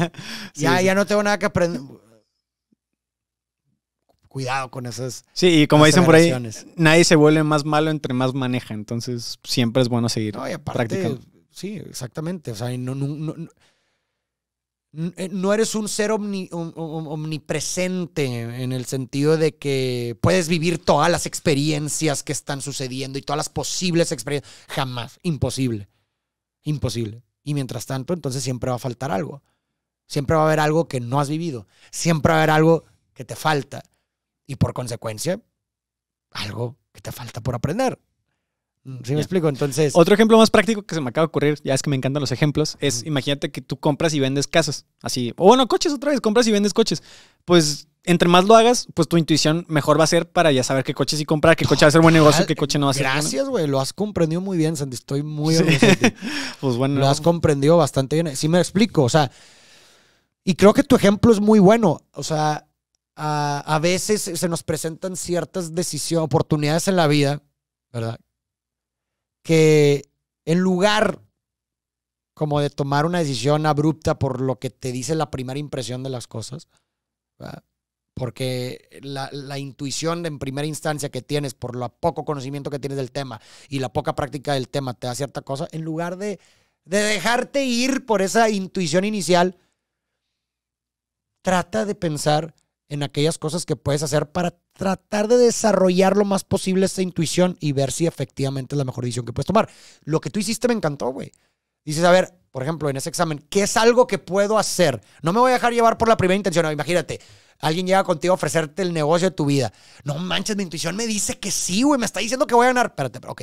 B: ya, ya no tengo nada que aprender. Cuidado con esas. Sí, y como dicen por ahí, nadie se vuelve
A: más malo entre más maneja. Entonces, siempre es bueno seguir no,
B: sí, exactamente. O sea, no, no, no, no eh, eres un ser omnipresente en el sentido de que puedes vivir todas las experiencias que están sucediendo y todas las posibles experiencias. Jamás, imposible, imposible. Y mientras tanto, entonces siempre va a faltar algo. Siempre va a haber algo que no has vivido. Siempre va a haber algo que te falta. Y por consecuencia, algo que te falta por aprender. Mm, ¿Sí me explico? Entonces. Otro
A: ejemplo más práctico que se me acaba de ocurrir, ya es que me encantan los ejemplos, es imagínate que tú compras y vendes casas. Así. O bueno, coches otra vez, compras y vendes coches. Pues entre más lo hagas, pues tu intuición mejor va a ser para ya saber qué coches sí comprar, qué coche va a ser buen negocio, qué coche no va a ser. Gracias,
B: güey. Lo has comprendido muy bien, Sandy Estoy muy Pues bueno. Lo has comprendido bastante bien. Sí me explico. O sea. Y creo que tu ejemplo es muy bueno. O sea, a, a veces se nos presentan ciertas decisiones, oportunidades en la vida, ¿verdad? que en lugar como de tomar una decisión abrupta por lo que te dice la primera impresión de las cosas, porque la, intuición en primera instancia que tienes por lo poco conocimiento que tienes del tema y la poca práctica del tema te da cierta cosa, en lugar de, de dejarte ir por esa intuición inicial, trata de pensar en aquellas cosas que puedes hacer para tratar de desarrollar lo más posible esa intuición y ver si efectivamente es la mejor decisión que puedes tomar. Lo que tú hiciste me encantó, güey. Dices, a ver, por ejemplo, en ese examen, ¿qué es algo que puedo hacer? No me voy a dejar llevar por la primera intención. Imagínate, alguien llega contigo a ofrecerte el negocio de tu vida. No manches, mi intuición me dice que sí, güey, me está diciendo que voy a ganar. Espérate, pero ok.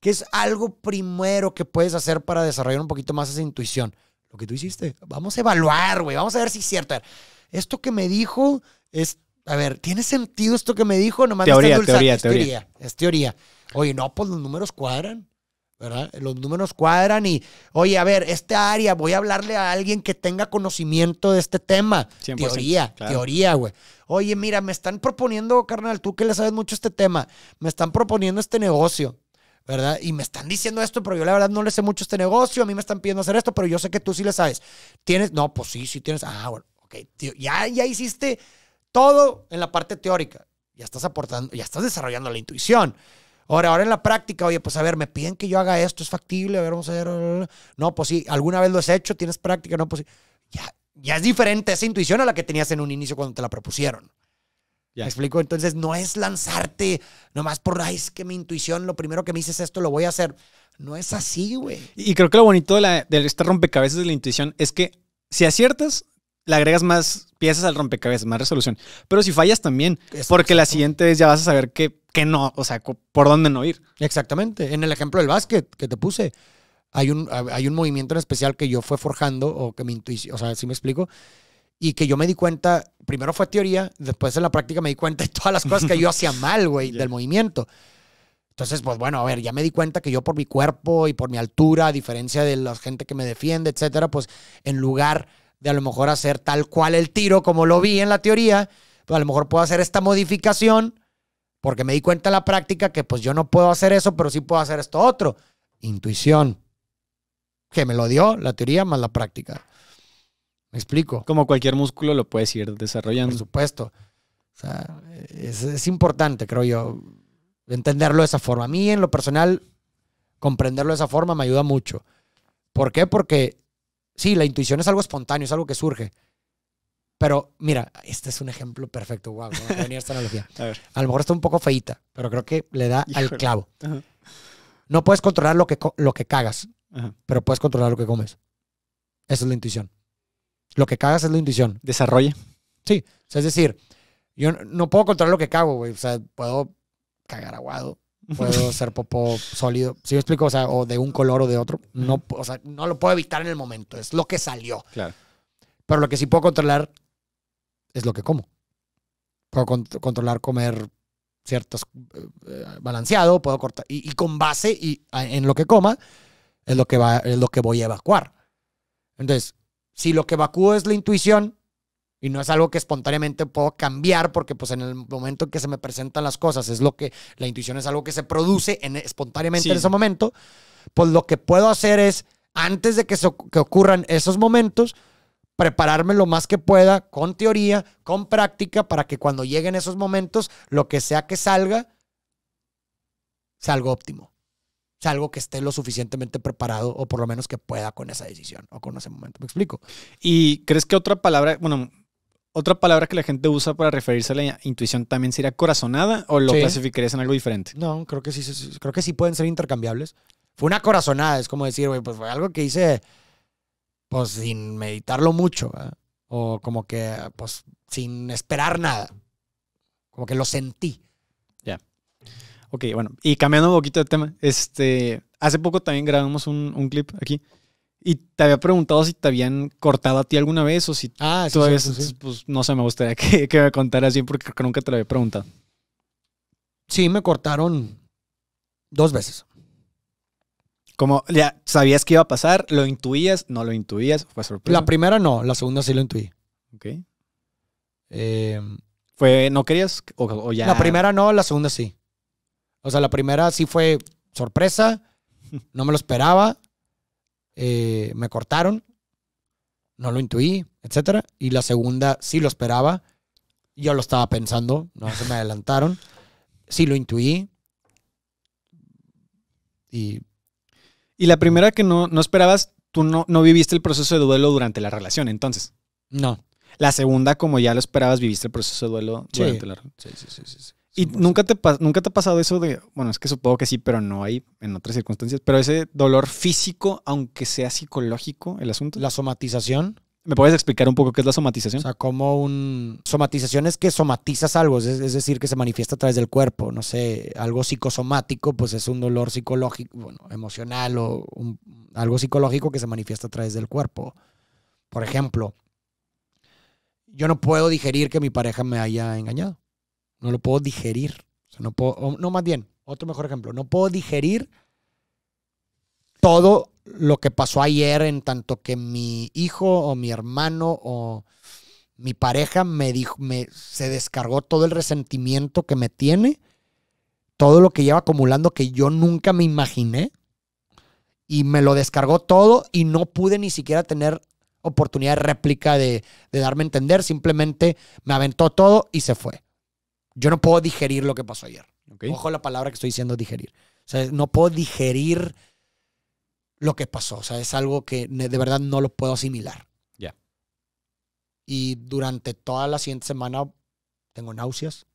B: ¿Qué es algo primero que puedes hacer para desarrollar un poquito más esa intuición? Lo que tú hiciste. Vamos a evaluar, güey. Vamos a ver si es cierto esto que me dijo es, a ver, ¿tiene sentido esto que me dijo? no teoría, teoría, es teoría. es teoría. Oye, no, pues los números cuadran. ¿verdad? Los números cuadran y, oye, a ver, esta área, voy a hablarle a alguien que tenga conocimiento de este tema. teoría, teoría, güey. Oye, mira, me están proponiendo, carnal, tú que le sabes mucho este tema, me están proponiendo este negocio. ¿verdad? Y me están diciendo esto, pero yo la verdad no le sé mucho este negocio, a mí me están pidiendo hacer esto, pero yo sé que tú sí le sabes. Tienes, no, pues sí, sí tienes, ah, bueno, tío, ya, ya hiciste todo en la parte teórica, ya estás aportando, ya estás desarrollando la intuición. Ahora, ahora en la práctica, oye, pues a ver, me piden que yo haga esto, es factible, a ver, vamos a ver. No, pues sí, alguna vez lo has hecho, tienes práctica, no, pues sí. Ya, ya es diferente esa intuición a la que tenías en un inicio cuando te la propusieron. Ya. explico? Entonces, no es lanzarte nomás por, ay, que mi intuición, lo primero que me dices es esto, lo voy a hacer. No es así, güey.
A: Y creo que lo bonito de, de este rompecabezas de la intuición es que si aciertas, le agregas más piezas al rompecabezas, más resolución. Pero si fallas también, porque la siguiente vez ya vas a saber que, que no, o sea, por dónde no
B: ir. Exactamente. En el ejemplo del básquet que te puse, hay un, hay un movimiento en especial que yo fue forjando, o que mi intuición, o sea, si me explico, y que yo me di cuenta, primero fue teoría, después en la práctica me di cuenta de todas las cosas que yo hacía mal, güey, del movimiento. Entonces, pues bueno, a ver, ya me di cuenta que yo por mi cuerpo y por mi altura, a diferencia de la gente que me defiende, etcétera, pues en lugar de a lo mejor hacer tal cual el tiro como lo vi en la teoría, pues a lo mejor puedo hacer esta modificación porque me di cuenta en la práctica que pues yo no puedo hacer eso, pero sí puedo hacer esto otro. Intuición. Que me lo dio la teoría más la práctica. ¿Me explico? Como cualquier músculo lo puedes ir desarrollando. Por supuesto. O sea, es, es importante, creo yo, entenderlo de esa forma. A mí, en lo personal, comprenderlo de esa forma me ayuda mucho. ¿Por qué? Porque sí, la intuición es algo espontáneo, es algo que surge. Pero mira, este es un ejemplo perfecto, wow, analogía. A, lo mejor está un poco feita, pero creo que le da al clavo. No puedes controlar lo que, lo que cagas, pero puedes controlar lo que comes. Esa es la intuición. Lo que cagas es la intuición. Desarrolle. Sí, o sea, es decir, yo no puedo controlar lo que cago, güey. O sea, puedo cagar aguado, puedo ser popó sólido. Si yo explico, o sea, o de un color o de otro, no, o sea, no lo puedo evitar en el momento, es lo que salió. Claro. Pero lo que sí puedo controlar es lo que como. Puedo controlar comer ciertos balanceados. Eh, eh, balanceado, puedo cortar y, con base y en lo que coma es lo que va es lo que voy a evacuar. Entonces, si lo que evacúo es la intuición, y no es algo que espontáneamente puedo cambiar porque pues en el momento en que se me presentan las cosas es lo que la intuición es algo que se produce en, espontáneamente en ese momento. Pues lo que puedo hacer es, antes de que, que ocurran esos momentos, prepararme lo más que pueda con teoría, con práctica, para que cuando lleguen esos momentos, lo que sea que salga, sea algo óptimo. Sea algo que esté lo suficientemente preparado o por lo menos que pueda con esa decisión o con ese momento. ¿Me explico? ¿Y crees que otra palabra, bueno, otra palabra que la gente
A: usa para referirse a la intuición también sería corazonada o lo clasificarías en algo diferente.
B: No, creo que sí, creo que sí pueden ser intercambiables. Fue una corazonada, es como decir, güey, pues fue algo que hice pues sin meditarlo mucho, o como que pues sin esperar nada. Como que lo sentí. Ya. Ok, bueno, y cambiando
A: un poquito de tema, este, hace poco también grabamos un clip aquí y te había preguntado si te habían cortado a ti alguna vez o si ah, sí, pues no sé, me gustaría que, que me contaras bien porque nunca te lo había preguntado. Sí, me cortaron dos veces. Como sabías que iba a pasar, lo intuías, no lo intuías, fue sorpresa. La
B: primera no, la segunda sí lo intuí.
A: Ok. Em,
B: ¿Fue, no querías o ya? La primera no, la segunda sí. O sea, la primera sí fue sorpresa, no me lo esperaba eh, me cortaron, no lo intuí, etcétera. Y la segunda sí lo esperaba, yo lo estaba pensando, no se me adelantaron, sí lo intuí. Y...
A: y la primera que no, no esperabas, tú no, no viviste el proceso de duelo durante la relación, entonces. No. La segunda, como ya lo esperabas, viviste el proceso de duelo durante la relación. sí, sí, sí, sí, y nunca te, nunca te ha pasado eso de, bueno, es que supongo que sí, pero no hay en otras circunstancias, pero ese dolor físico, aunque sea psicológico,
B: el asunto. La somatización. ¿Me puedes explicar un poco qué es la somatización? O sea, como un... Somatización es que somatizas algo, es, decir, que se manifiesta a través del cuerpo, no sé, algo psicosomático, pues es un dolor psicológico, bueno, emocional o algo psicológico que se manifiesta a través del cuerpo. Por ejemplo, yo no puedo digerir que mi pareja me haya engañado no lo puedo digerir. no puedo, no más bien, otro mejor ejemplo, no puedo digerir todo lo que pasó ayer en tanto que mi hijo o mi hermano o mi pareja me dijo, me, se descargó todo el resentimiento que me tiene, todo lo que lleva acumulando que yo nunca me imaginé y me lo descargó todo y no pude ni siquiera tener oportunidad de réplica de, de darme a entender, simplemente me aventó todo y se fue yo no puedo digerir lo que pasó ayer. Okay. Ojo la palabra que estoy diciendo, digerir. O sea, no puedo digerir lo que pasó. O sea, es algo que de verdad no lo puedo asimilar. Ya. Y durante toda la siguiente semana tengo náuseas,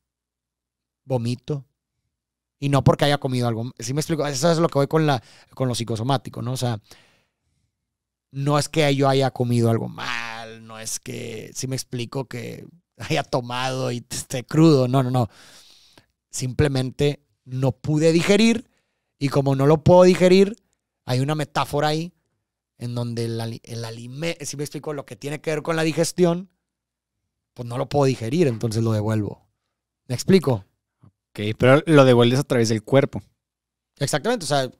B: vomito. Y no porque haya comido algo. Si ¿Sí me explico, eso es lo que voy con, la, con lo psicosomático, ¿no? O sea, no es que yo haya comido algo mal, no es que, si ¿sí me explico que haya tomado y esté crudo. No, no, no. Simplemente no pude digerir y como no lo puedo digerir, hay una metáfora ahí en donde el, el alimento, si me explico, lo que tiene que ver con la digestión, pues no lo puedo digerir, entonces lo devuelvo. ¿Me explico?
A: Ok, pero lo devuelves a través del cuerpo.
B: Exactamente, o sea,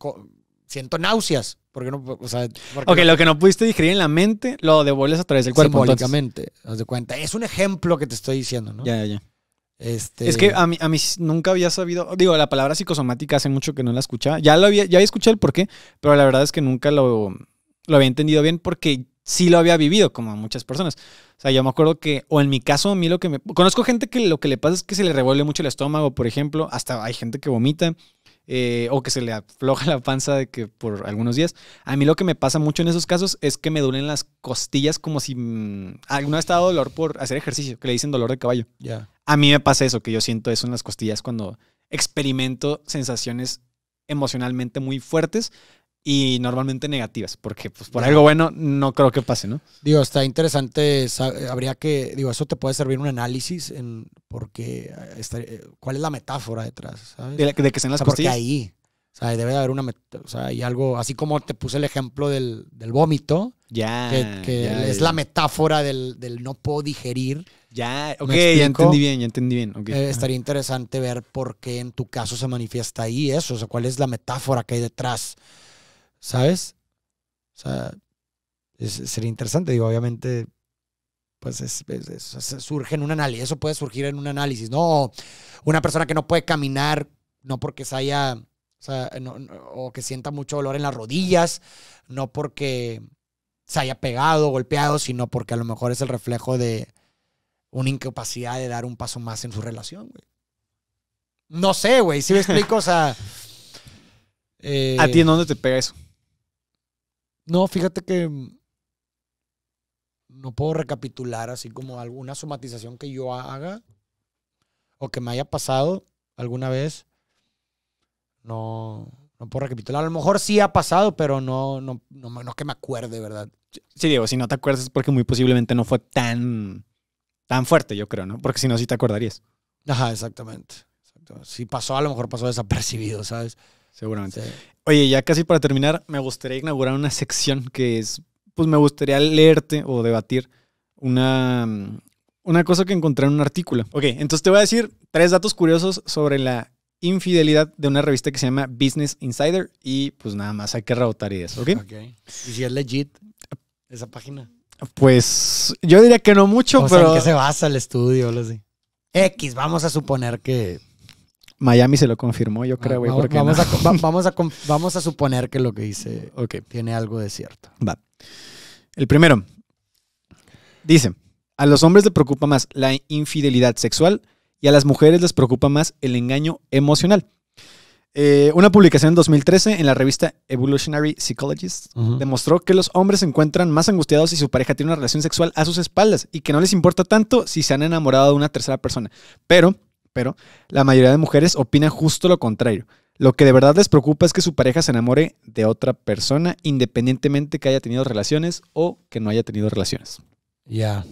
B: siento náuseas, porque no, porque lo que
A: no pudiste digerir en la mente, lo devuelves a través del cuerpo. Simbólicamente,
B: cuenta. Es un ejemplo que te estoy diciendo, ¿no? Ya, ya, ya. Este... Es que
A: a mí, a mí nunca había sabido, digo, la palabra psicosomática hace mucho que no la escuchaba. Ya lo había, ya había escuchado el porqué, pero la verdad es que nunca lo, lo había entendido bien porque sí lo había vivido, como muchas personas. O sea, yo me acuerdo que, o en mi caso, a mí lo que me... Conozco gente que lo que le pasa es que se le revuelve mucho el estómago, por ejemplo. Hasta hay gente que vomita. Eh, o que se le afloja la panza de que por algunos días. A mí lo que me pasa mucho en esos casos es que me duelen las costillas como si mm, ah, no ha estado dolor por hacer ejercicio, que le dicen dolor de caballo. A mí me pasa eso, que yo siento eso en las costillas cuando experimento sensaciones emocionalmente muy fuertes y normalmente negativas, porque pues, por algo
B: bueno no creo que pase, ¿no? Digo, está interesante, habría que, digo, eso te puede servir un análisis en porque eh, está, eh, cuál es la metáfora detrás, De, que sean las Porque ahí, o sea, debe de haber una, o sea, hay algo, así como te puse el ejemplo del, del vómito, ya, que, es la metáfora del, del, no puedo digerir. Ya, ok, ya entendí bien,
A: ya entendí bien. Eh, estaría
B: interesante ver por qué en tu caso se manifiesta ahí eso, o sea, cuál es la metáfora que hay detrás. ¿Sabes? O sea, sería interesante, digo, obviamente, pues es, surge en un análisis, eso puede surgir en un análisis, ¿no? Una persona que no puede caminar, no porque se haya, o, que sienta mucho dolor en las rodillas, no porque se haya pegado, golpeado, sino porque a lo mejor es el reflejo de una incapacidad de dar un paso más en su relación, güey. No sé, güey, si me explico, o sea... ¿A ti en eh, dónde te pega eso? No, fíjate que mm, no puedo recapitular así como alguna somatización que yo haga o que me haya pasado alguna vez. No, no puedo recapitular. A lo mejor sí ha pasado, pero no, no, no, que me acuerde, ¿verdad?
A: Sí, Diego, si no te acuerdas es porque muy posiblemente no fue tan, tan fuerte, yo creo, ¿no? Porque si no, sí
B: te acordarías. Ajá, exactamente. Si pasó, a lo mejor pasó desapercibido, ¿sabes? Seguramente.
A: Oye, ya casi para terminar, me gustaría inaugurar una sección que es, pues me gustaría leerte o debatir una, mm, una cosa que encontré en un artículo. Ok, entonces te voy a decir tres datos curiosos sobre la infidelidad de una revista que se llama Business Insider y pues nada más hay que rebotar ideas, ¿ok? Ok.
B: ¿Y si es legit esa página?
A: Pues yo diría que no mucho, pero... Sea, ¿En qué se
B: basa el estudio? Lo X, vamos a suponer que
A: Miami se lo confirmó, yo creo,
B: Vamos, a, suponer que lo que dice tiene algo de cierto.
A: Va. El primero. Dice, a los hombres les preocupa más la infidelidad sexual y a las mujeres les preocupa más el engaño emocional. Eh, una publicación en 2013 en la revista Evolutionary Psychologist demostró que los hombres se encuentran más angustiados si su pareja tiene una relación sexual a sus espaldas y que no les importa tanto si se han enamorado de una tercera persona. Pero pero la mayoría de mujeres opina justo lo contrario. Lo que de verdad les preocupa es que su pareja se enamore de otra persona, independientemente que haya tenido relaciones o que no haya tenido relaciones.
B: Ya.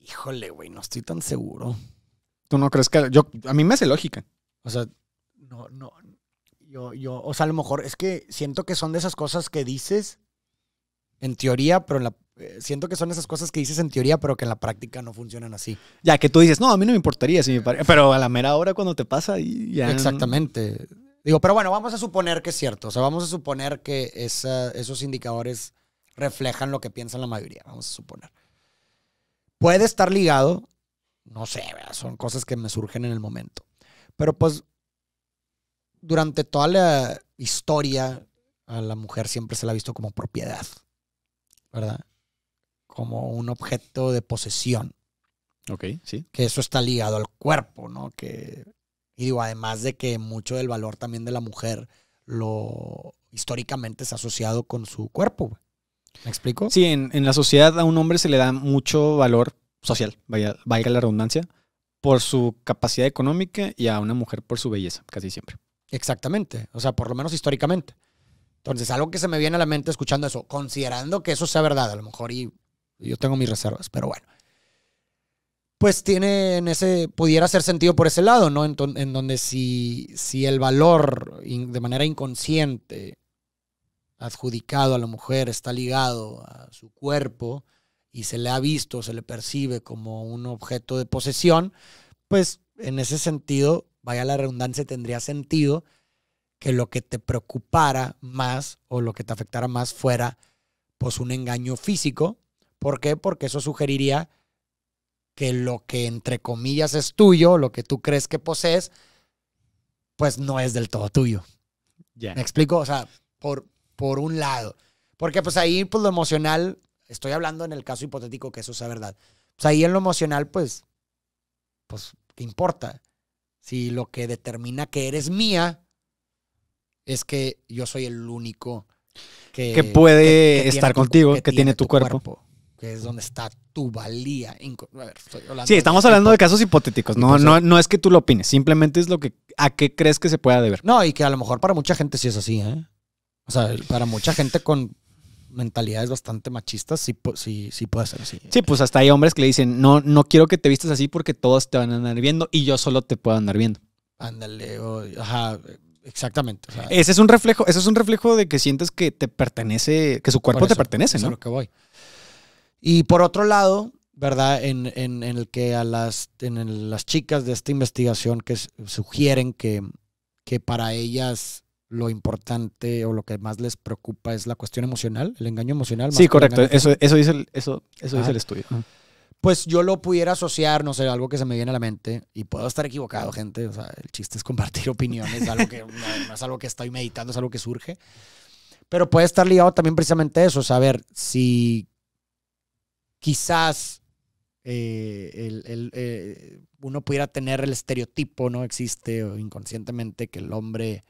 B: Híjole, güey, no estoy tan seguro.
A: ¿Tú no crees que.? Yo, a mí me hace lógica. O sea,
B: no, no. Yo, yo, o sea, a lo mejor es que siento que son de esas cosas que dices en teoría, pero en la eh, siento que son esas cosas que dices en teoría, pero que en la práctica no funcionan así. Ya, que tú dices, no, a mí no me importaría si Pero a la mera hora cuando te pasa y ya. Exactamente. Digo, pero bueno, vamos a suponer que es cierto. O sea, vamos a suponer que esos indicadores reflejan lo que piensa la mayoría. Vamos a suponer. Puede estar ligado, no sé, son cosas que me surgen en el momento. Pero pues, durante toda la historia, a la mujer siempre se la ha visto como propiedad, ¿verdad? como un objeto de posesión. Ok, sí. Que eso está ligado al cuerpo, ¿no? Que, y digo, además de que mucho del valor también de la mujer lo históricamente es asociado con su cuerpo. ¿Me explico?
A: Sí, en, en la sociedad a un hombre se le da mucho valor social, vaya, valga la redundancia, por su capacidad económica y a una mujer por su belleza, casi siempre.
B: Exactamente, o sea, por lo menos históricamente. Entonces, algo que se me viene a la mente escuchando eso, considerando que eso sea verdad, a lo mejor y yo tengo mis reservas, pero bueno. Pues tiene en ese, pudiera hacer sentido por ese lado, ¿no? En, donde si, si el valor de manera inconsciente adjudicado a la mujer está ligado a su cuerpo y se le ha visto, se le percibe como un objeto de posesión, pues en ese sentido, vaya la redundancia, tendría sentido que lo que te preocupara más o lo que te afectara más fuera pues un engaño físico ¿Por qué? Porque eso sugeriría que lo que entre comillas es tuyo, lo que tú crees que posees, pues no es del todo tuyo. Ya ¿Me explico? O sea, por, por un lado. Porque pues ahí, pues lo emocional, estoy hablando en el caso hipotético que eso sea verdad. Pues ahí en lo emocional, pues, pues, ¿qué importa? Si lo que determina que eres mía es que yo soy el único que, puede estar contigo, que, tiene, tu, cuerpo que es donde está tu valía. A ver, sí, estamos hablando de casos hipotéticos. No, no,
A: no es que tú lo opines, simplemente es lo que a qué crees que se pueda deber. No, y que a lo mejor para
B: mucha gente sí es así, ¿eh? O sea, para mucha gente con mentalidades bastante machistas sí, sí, puede ser así.
A: Sí, pues hasta hay hombres que le dicen, no, no quiero que te vistas así porque todos te van a andar viendo y yo solo te puedo andar viendo.
B: Ándale, ajá. Exactamente. ese es un reflejo,
A: ese es un reflejo de que sientes que te pertenece, que su cuerpo te pertenece, ¿no? Eso lo que
B: voy. Y por otro lado, ¿verdad? En, el que a las, las chicas de esta investigación que sugieren que, que para ellas lo importante o lo que más les preocupa es la cuestión emocional, el engaño emocional. Sí, correcto. Eso, dice el, eso, eso el ah. estudio. Ah. Pues yo lo pudiera asociar, no sé, algo que se me viene a la mente y puedo estar equivocado, gente. O sea, el chiste es compartir opiniones, algo que, no, es algo que estoy meditando, es algo que surge. Pero puede estar ligado también precisamente a eso, saber si quizás eh, eh, uno pudiera tener el estereotipo, ¿no? Existe inconscientemente que el hombre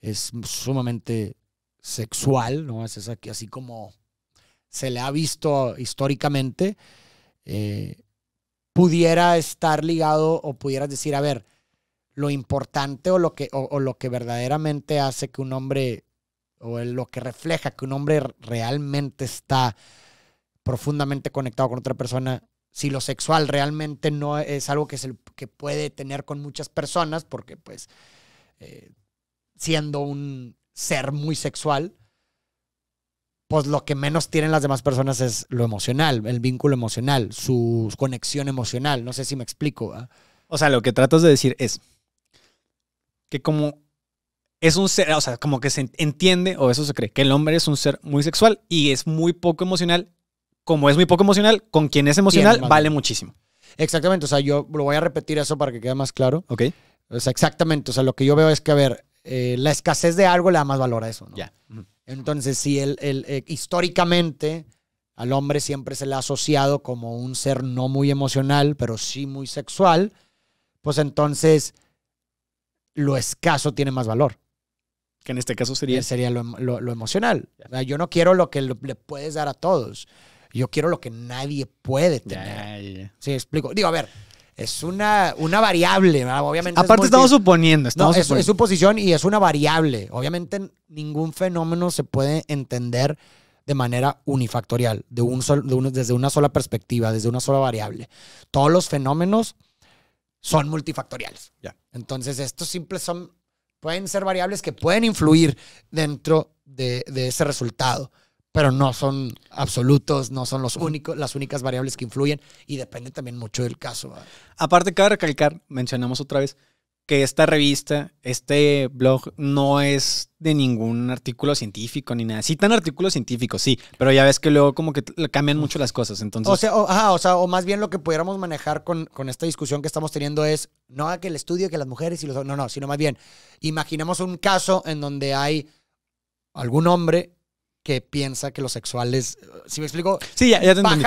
B: es sumamente sexual, ¿no? Es así como se le ha visto históricamente, eh, pudiera estar ligado o pudieras decir, a ver, lo importante o lo que, o lo que verdaderamente hace que un hombre, o lo que refleja que un hombre realmente está profundamente conectado con otra persona, si lo sexual realmente no es algo que, que puede tener con muchas personas, porque pues eh, siendo un ser muy sexual, pues lo que menos tienen las demás personas es lo emocional, el vínculo emocional, su conexión emocional. No sé si me explico. ¿ah?
A: O sea, lo que tratas de decir es
B: que como es un
A: ser, o sea, como que se entiende o eso se cree, que el hombre es un ser muy sexual y es muy poco emocional como es muy poco emocional, con quien es emocional vale muchísimo.
B: Exactamente, o sea, yo lo voy a repetir eso para que quede más claro. Ok. O sea, exactamente, o sea, lo que yo veo es que, a ver, eh, la escasez de algo le da más valor a eso, Ya. Entonces, si el, eh, históricamente al hombre siempre se le ha asociado como un ser no muy emocional, pero sí muy sexual, pues entonces lo escaso tiene más valor. Que en este caso sería... Sería lo, emocional. yo no quiero lo que le puedes dar a todos yo quiero lo que nadie puede tener. si Sí, explico. Digo, a ver, es una, una variable, obviamente. Aparte estamos suponiendo, no, Es, suposición y es una variable. Obviamente ningún fenómeno se puede entender de manera unifactorial, de un desde una sola perspectiva, desde una sola variable. Todos los fenómenos son multifactoriales. Entonces, estos simples son, pueden ser variables que pueden influir dentro de ese resultado pero no son absolutos, no son los únicos, las únicas variables que influyen y depende también mucho del caso. Aparte,
A: cabe recalcar, mencionamos otra vez, que esta revista, este blog, no es de ningún artículo científico ni nada. tan artículos científicos, sí, pero ya ves que luego como que cambian mucho las cosas, entonces... O sea,
B: o, sea, o más bien lo que pudiéramos manejar con, con esta discusión que estamos teniendo es, no a que el estudio, que las mujeres y los... No, no, sino más bien, imaginemos un caso en donde hay algún hombre que piensa que los sexuales si me explico? Sí, ya,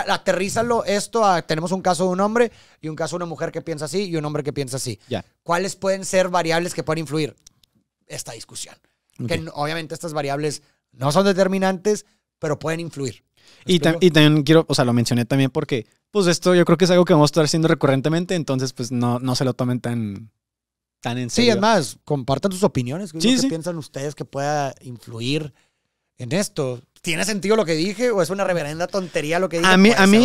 B: Aterrízalo esto a, Tenemos un caso de un hombre y un caso de una mujer que piensa así y un hombre que piensa así. ¿Cuáles pueden ser variables que puedan influir? Esta discusión. Que obviamente estas variables no son determinantes, pero pueden influir. Y,
A: también quiero, o sea, lo mencioné también porque, pues esto yo creo que es algo que vamos a estar haciendo recurrentemente, entonces pues no, no se lo tomen tan,
B: tan en serio. Sí, además,
A: compartan sus opiniones. ¿Qué
B: piensan ustedes que pueda influir? en esto. ¿Tiene sentido lo que dije o es una reverenda tontería lo que dije? A mí, a mí,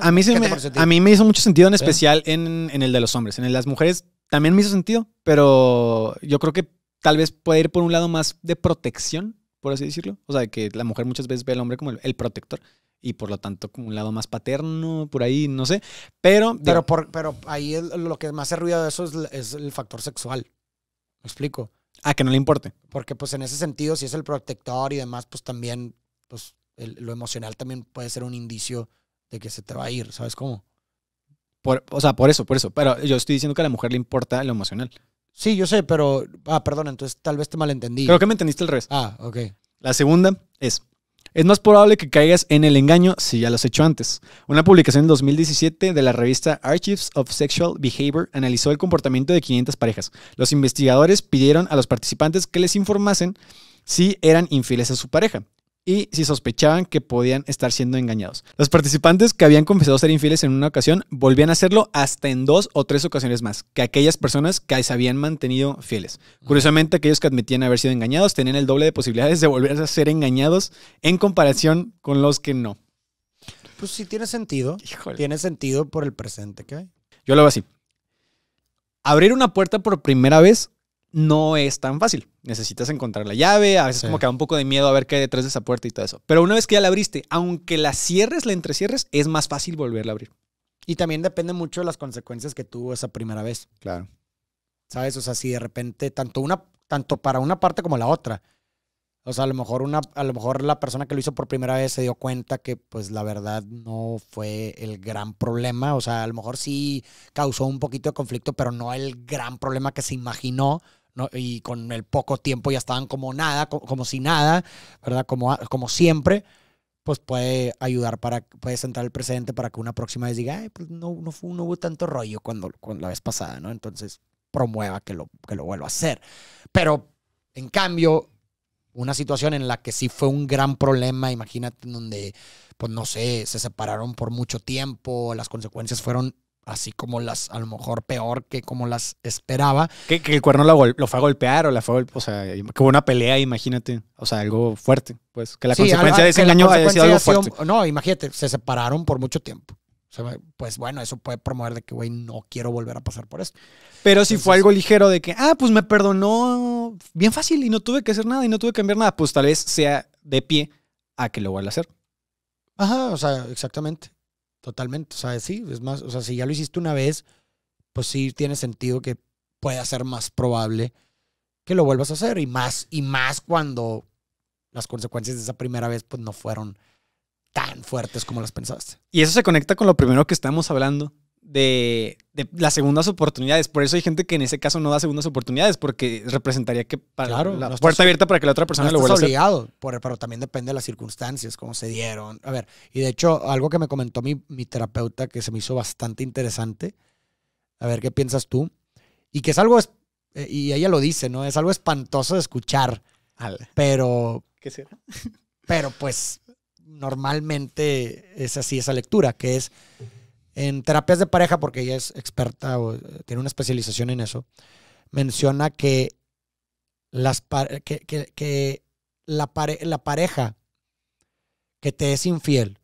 B: a mí, me, a
A: mí me hizo mucho sentido en especial en, el de los hombres. En el de las mujeres también me hizo sentido, pero yo creo que tal vez puede ir por un lado más de protección, por así decirlo. O sea, que la mujer muchas veces ve al hombre como el, protector y por lo tanto como un lado más paterno, por ahí, no sé. Pero, pero,
B: pero ahí lo que más hace ruido de eso es, es el factor sexual. ¿Me explico? A que no le importe. Porque pues en ese sentido, si es el protector y demás, pues también, pues lo emocional también puede ser un indicio de que se te va a ir, ¿sabes cómo?
A: o sea, por eso, por eso. Pero yo estoy diciendo que a la mujer le importa lo emocional.
B: Sí, yo sé, pero... Ah, perdón, entonces tal vez te malentendí. Creo que
A: me entendiste al revés. Ah, ok. La segunda es, es más probable que caigas en el engaño si ya lo has hecho antes. Una publicación en 2017 de la revista Archives of Sexual Behavior analizó el comportamiento de 500 parejas. Los investigadores pidieron a los participantes que les informasen si eran infieles a su pareja y si sospechaban que podían estar siendo engañados. Los participantes que habían confesado ser infieles en una ocasión volvían a hacerlo hasta en dos o tres ocasiones más que aquellas personas que se habían mantenido fieles. Curiosamente, aquellos que admitían haber sido engañados tenían el doble de posibilidades de volver a ser engañados en comparación con los que no.
B: Pues sí tiene sentido. Tiene sentido por el presente que hay.
A: Yo lo hago así. Abrir una puerta por primera vez no es tan fácil. Necesitas encontrar la llave, a veces como que da un poco de miedo a ver qué hay detrás de esa puerta y todo eso. Pero una vez que ya la abriste, aunque la
B: cierres, la entrecierres, es más fácil volverla a abrir. Y también depende mucho de las consecuencias que tuvo esa primera vez. Claro. ¿Sabes? O sea, si de repente, tanto, una, tanto para una parte como la otra. O sea, a lo mejor una, a lo mejor la persona que lo hizo por primera vez se dio cuenta que, pues, la verdad no fue el gran problema. O sea, a lo mejor sí causó un poquito de conflicto, pero no el gran problema que se imaginó y con el poco tiempo ya estaban como nada, como, si nada, ¿verdad? Como, como siempre pues puede ayudar para, puede sentar el precedente para que una próxima vez diga, pues no, no, fue, no hubo tanto rollo cuando, con la vez pasada, ¿no? Entonces promueva que lo, que lo vuelva a hacer. Pero, en cambio, una situación en la que sí fue un gran problema, imagínate, donde, pues no sé, se separaron por mucho tiempo, las consecuencias fueron así como las, a lo mejor peor que como las esperaba.
A: Que, el cuerno lo, fue a golpear o la fue a O sea, que hubo una pelea, imagínate. O sea, algo fuerte. Pues que la consecuencia de ese engaño haya sido algo fuerte.
B: no, imagínate, se separaron por mucho tiempo. pues bueno, eso puede promover de que, güey, no quiero volver a pasar por eso.
A: Pero si fue algo ligero de que, ah, pues me perdonó bien fácil y no tuve que hacer nada y no tuve que cambiar nada, pues tal vez sea de pie a que lo vuelva a hacer.
B: Ajá, o sea, exactamente. Totalmente, o sea, sí, es más, o sea, si ya lo hiciste una vez, pues sí tiene sentido que pueda ser más probable que lo vuelvas a hacer y más y más cuando las consecuencias de esa primera vez pues no fueron tan fuertes como las pensabas
A: Y eso se conecta con lo primero que estamos hablando de, las segundas oportunidades. Por eso hay gente que en ese caso no da segundas oportunidades, porque representaría que para la puerta abierta para que la otra persona lo vuelva a hacer. obligado,
B: pero también depende de las circunstancias, cómo se dieron. A ver, y de hecho, algo que me comentó mi, terapeuta que se me hizo bastante interesante, a ver qué piensas tú, y que es algo, eh, y ella lo dice, ¿no? Es algo espantoso de escuchar, pero... ¿Qué será? Pero pues normalmente es así esa lectura, que es en terapias de pareja, porque ella es experta o eh, tiene una especialización en eso, menciona que, las, que, la, la pareja que te es infiel,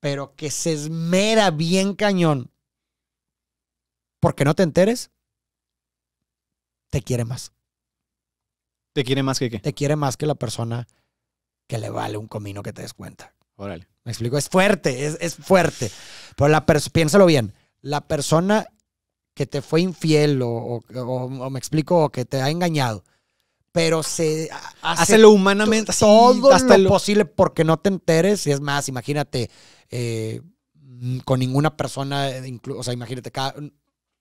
B: pero que se esmera bien cañón porque no te enteres, te quiere más. ¿Te quiere más que qué? Te quiere más que la persona que le vale un comino que te des cuenta. Me explico, es fuerte, es, fuerte. Pero la piénsalo bien, la persona que te fue infiel o, me explico, que te ha engañado, pero se hace, lo humanamente todo lo, posible porque no te enteres. Y es más, imagínate, eh, mm, con ninguna persona, eh, o sea, imagínate, mm,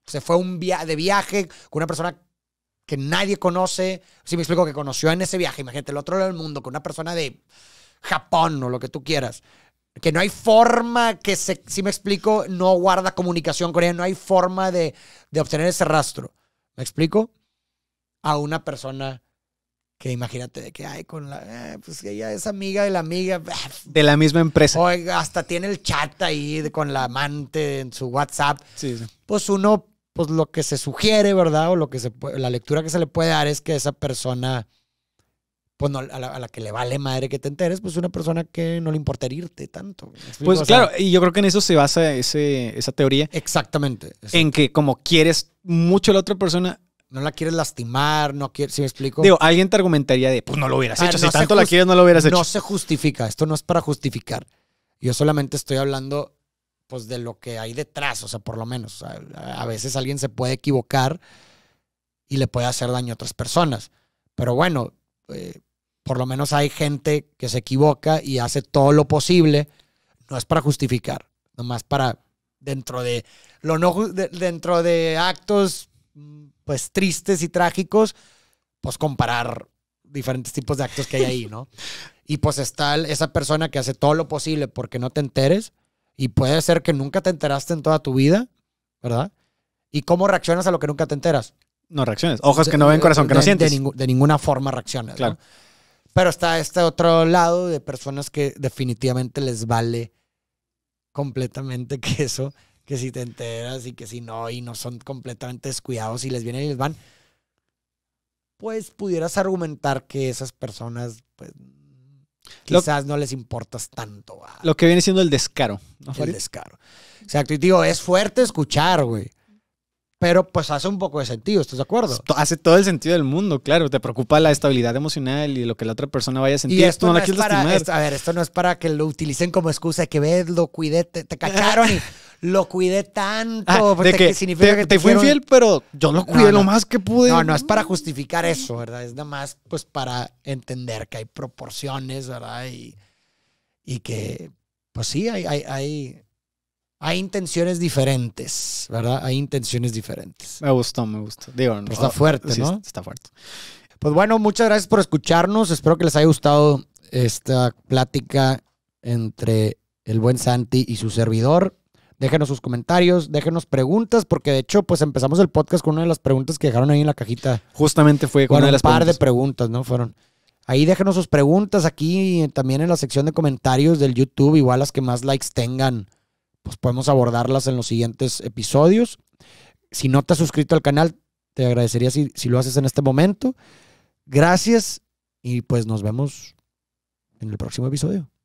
B: se fue un de viaje con una persona que nadie conoce. Si me explico, que conoció en ese viaje, imagínate, el otro lado del mundo, con una persona de Japón o lo que tú quieras. Que no hay forma que, se, si me explico, no guarda comunicación con ella, no hay forma de, obtener ese rastro. ¿Me explico? A una persona que imagínate que hay con la eh, pues ella es amiga de la amiga de la misma empresa o hasta tiene el chat ahí con la amante en su WhatsApp sí, sí, pues uno pues lo que se sugiere verdad o lo que se la lectura que se le puede dar es que esa persona pues no, a, la, que le vale madre que te enteres, pues una persona que no le importa herirte tanto. Pues claro,
A: y yo creo que en eso se basa ese, esa teoría. Exactamente, En que como quieres mucho a la otra persona,
B: no la quieres lastimar, no quieres, si me
A: explico? Digo, alguien te argumentaría
B: de, pues no lo hubieras ah, hecho, no si tanto la quieres no lo hubieras hecho. No se justifica, esto no es para justificar. Yo solamente estoy hablando pues de lo que hay detrás, o sea, por lo menos. A, veces alguien se puede equivocar y le puede hacer daño a otras personas. Pero bueno, eh, por lo menos hay gente que se equivoca y hace todo lo posible. No es para justificar, nomás para dentro de lo no dentro de actos mm, pues tristes y trágicos, pues comparar diferentes tipos de actos que hay ahí, ¿no? Y pues está esa persona que hace todo lo posible porque no te enteres y puede ser que nunca te enteraste en toda tu vida, ¿verdad? ¿Y cómo reaccionas a lo que nunca te enteras? No reacciones. Ojos que no ven, corazón que no sientes. De, ninguna forma reacciones, pero está este otro lado de personas que definitivamente les vale completamente que eso, que si te enteras y que si no, y no son completamente descuidados y les vienen y les van, pues pudieras argumentar que esas personas, pues quizás no les importas tanto. Ah. Lo que viene siendo el descaro. El descaro. Exacto. Y digo, es fuerte escuchar, güey.
A: Pero pues hace un poco de sentido, ¿estás de acuerdo? Hace todo el sentido del mundo, claro. Te preocupa la estabilidad emocional y lo que la otra persona vaya a sentir. esto no, es para, a
B: ver, esto no es para que lo utilicen como excusa de que ves, lo cuidé, te, cacharon y lo cuidé tanto. Ah, de que, significa te, que te, fui infiel, pero yo lo cuidé lo más que pude. No, no es para justificar eso, ¿verdad? Es nada más pues para entender que hay proporciones, ¿verdad? Y, y que, pues sí, hay, hay, hay hay intenciones diferentes, ¿verdad? Hay intenciones diferentes. Me gustó, me gustó. Digo, no, está fuerte, ¿no? Está fuerte. Pues bueno, muchas gracias por escucharnos. Espero que les haya gustado esta plática entre el buen Santi y su servidor. Déjenos sus comentarios, déjenos preguntas, porque de hecho, pues empezamos el podcast con una de las preguntas que dejaron ahí en la cajita. Justamente fue con el un par de preguntas, ¿no? Fueron. Ahí déjenos sus preguntas aquí también en la sección de comentarios del YouTube, igual las que más likes tengan pues podemos abordarlas en los siguientes episodios. Si no te has suscrito al canal, te agradecería si, si lo haces en este momento. Gracias y pues nos vemos en el próximo episodio.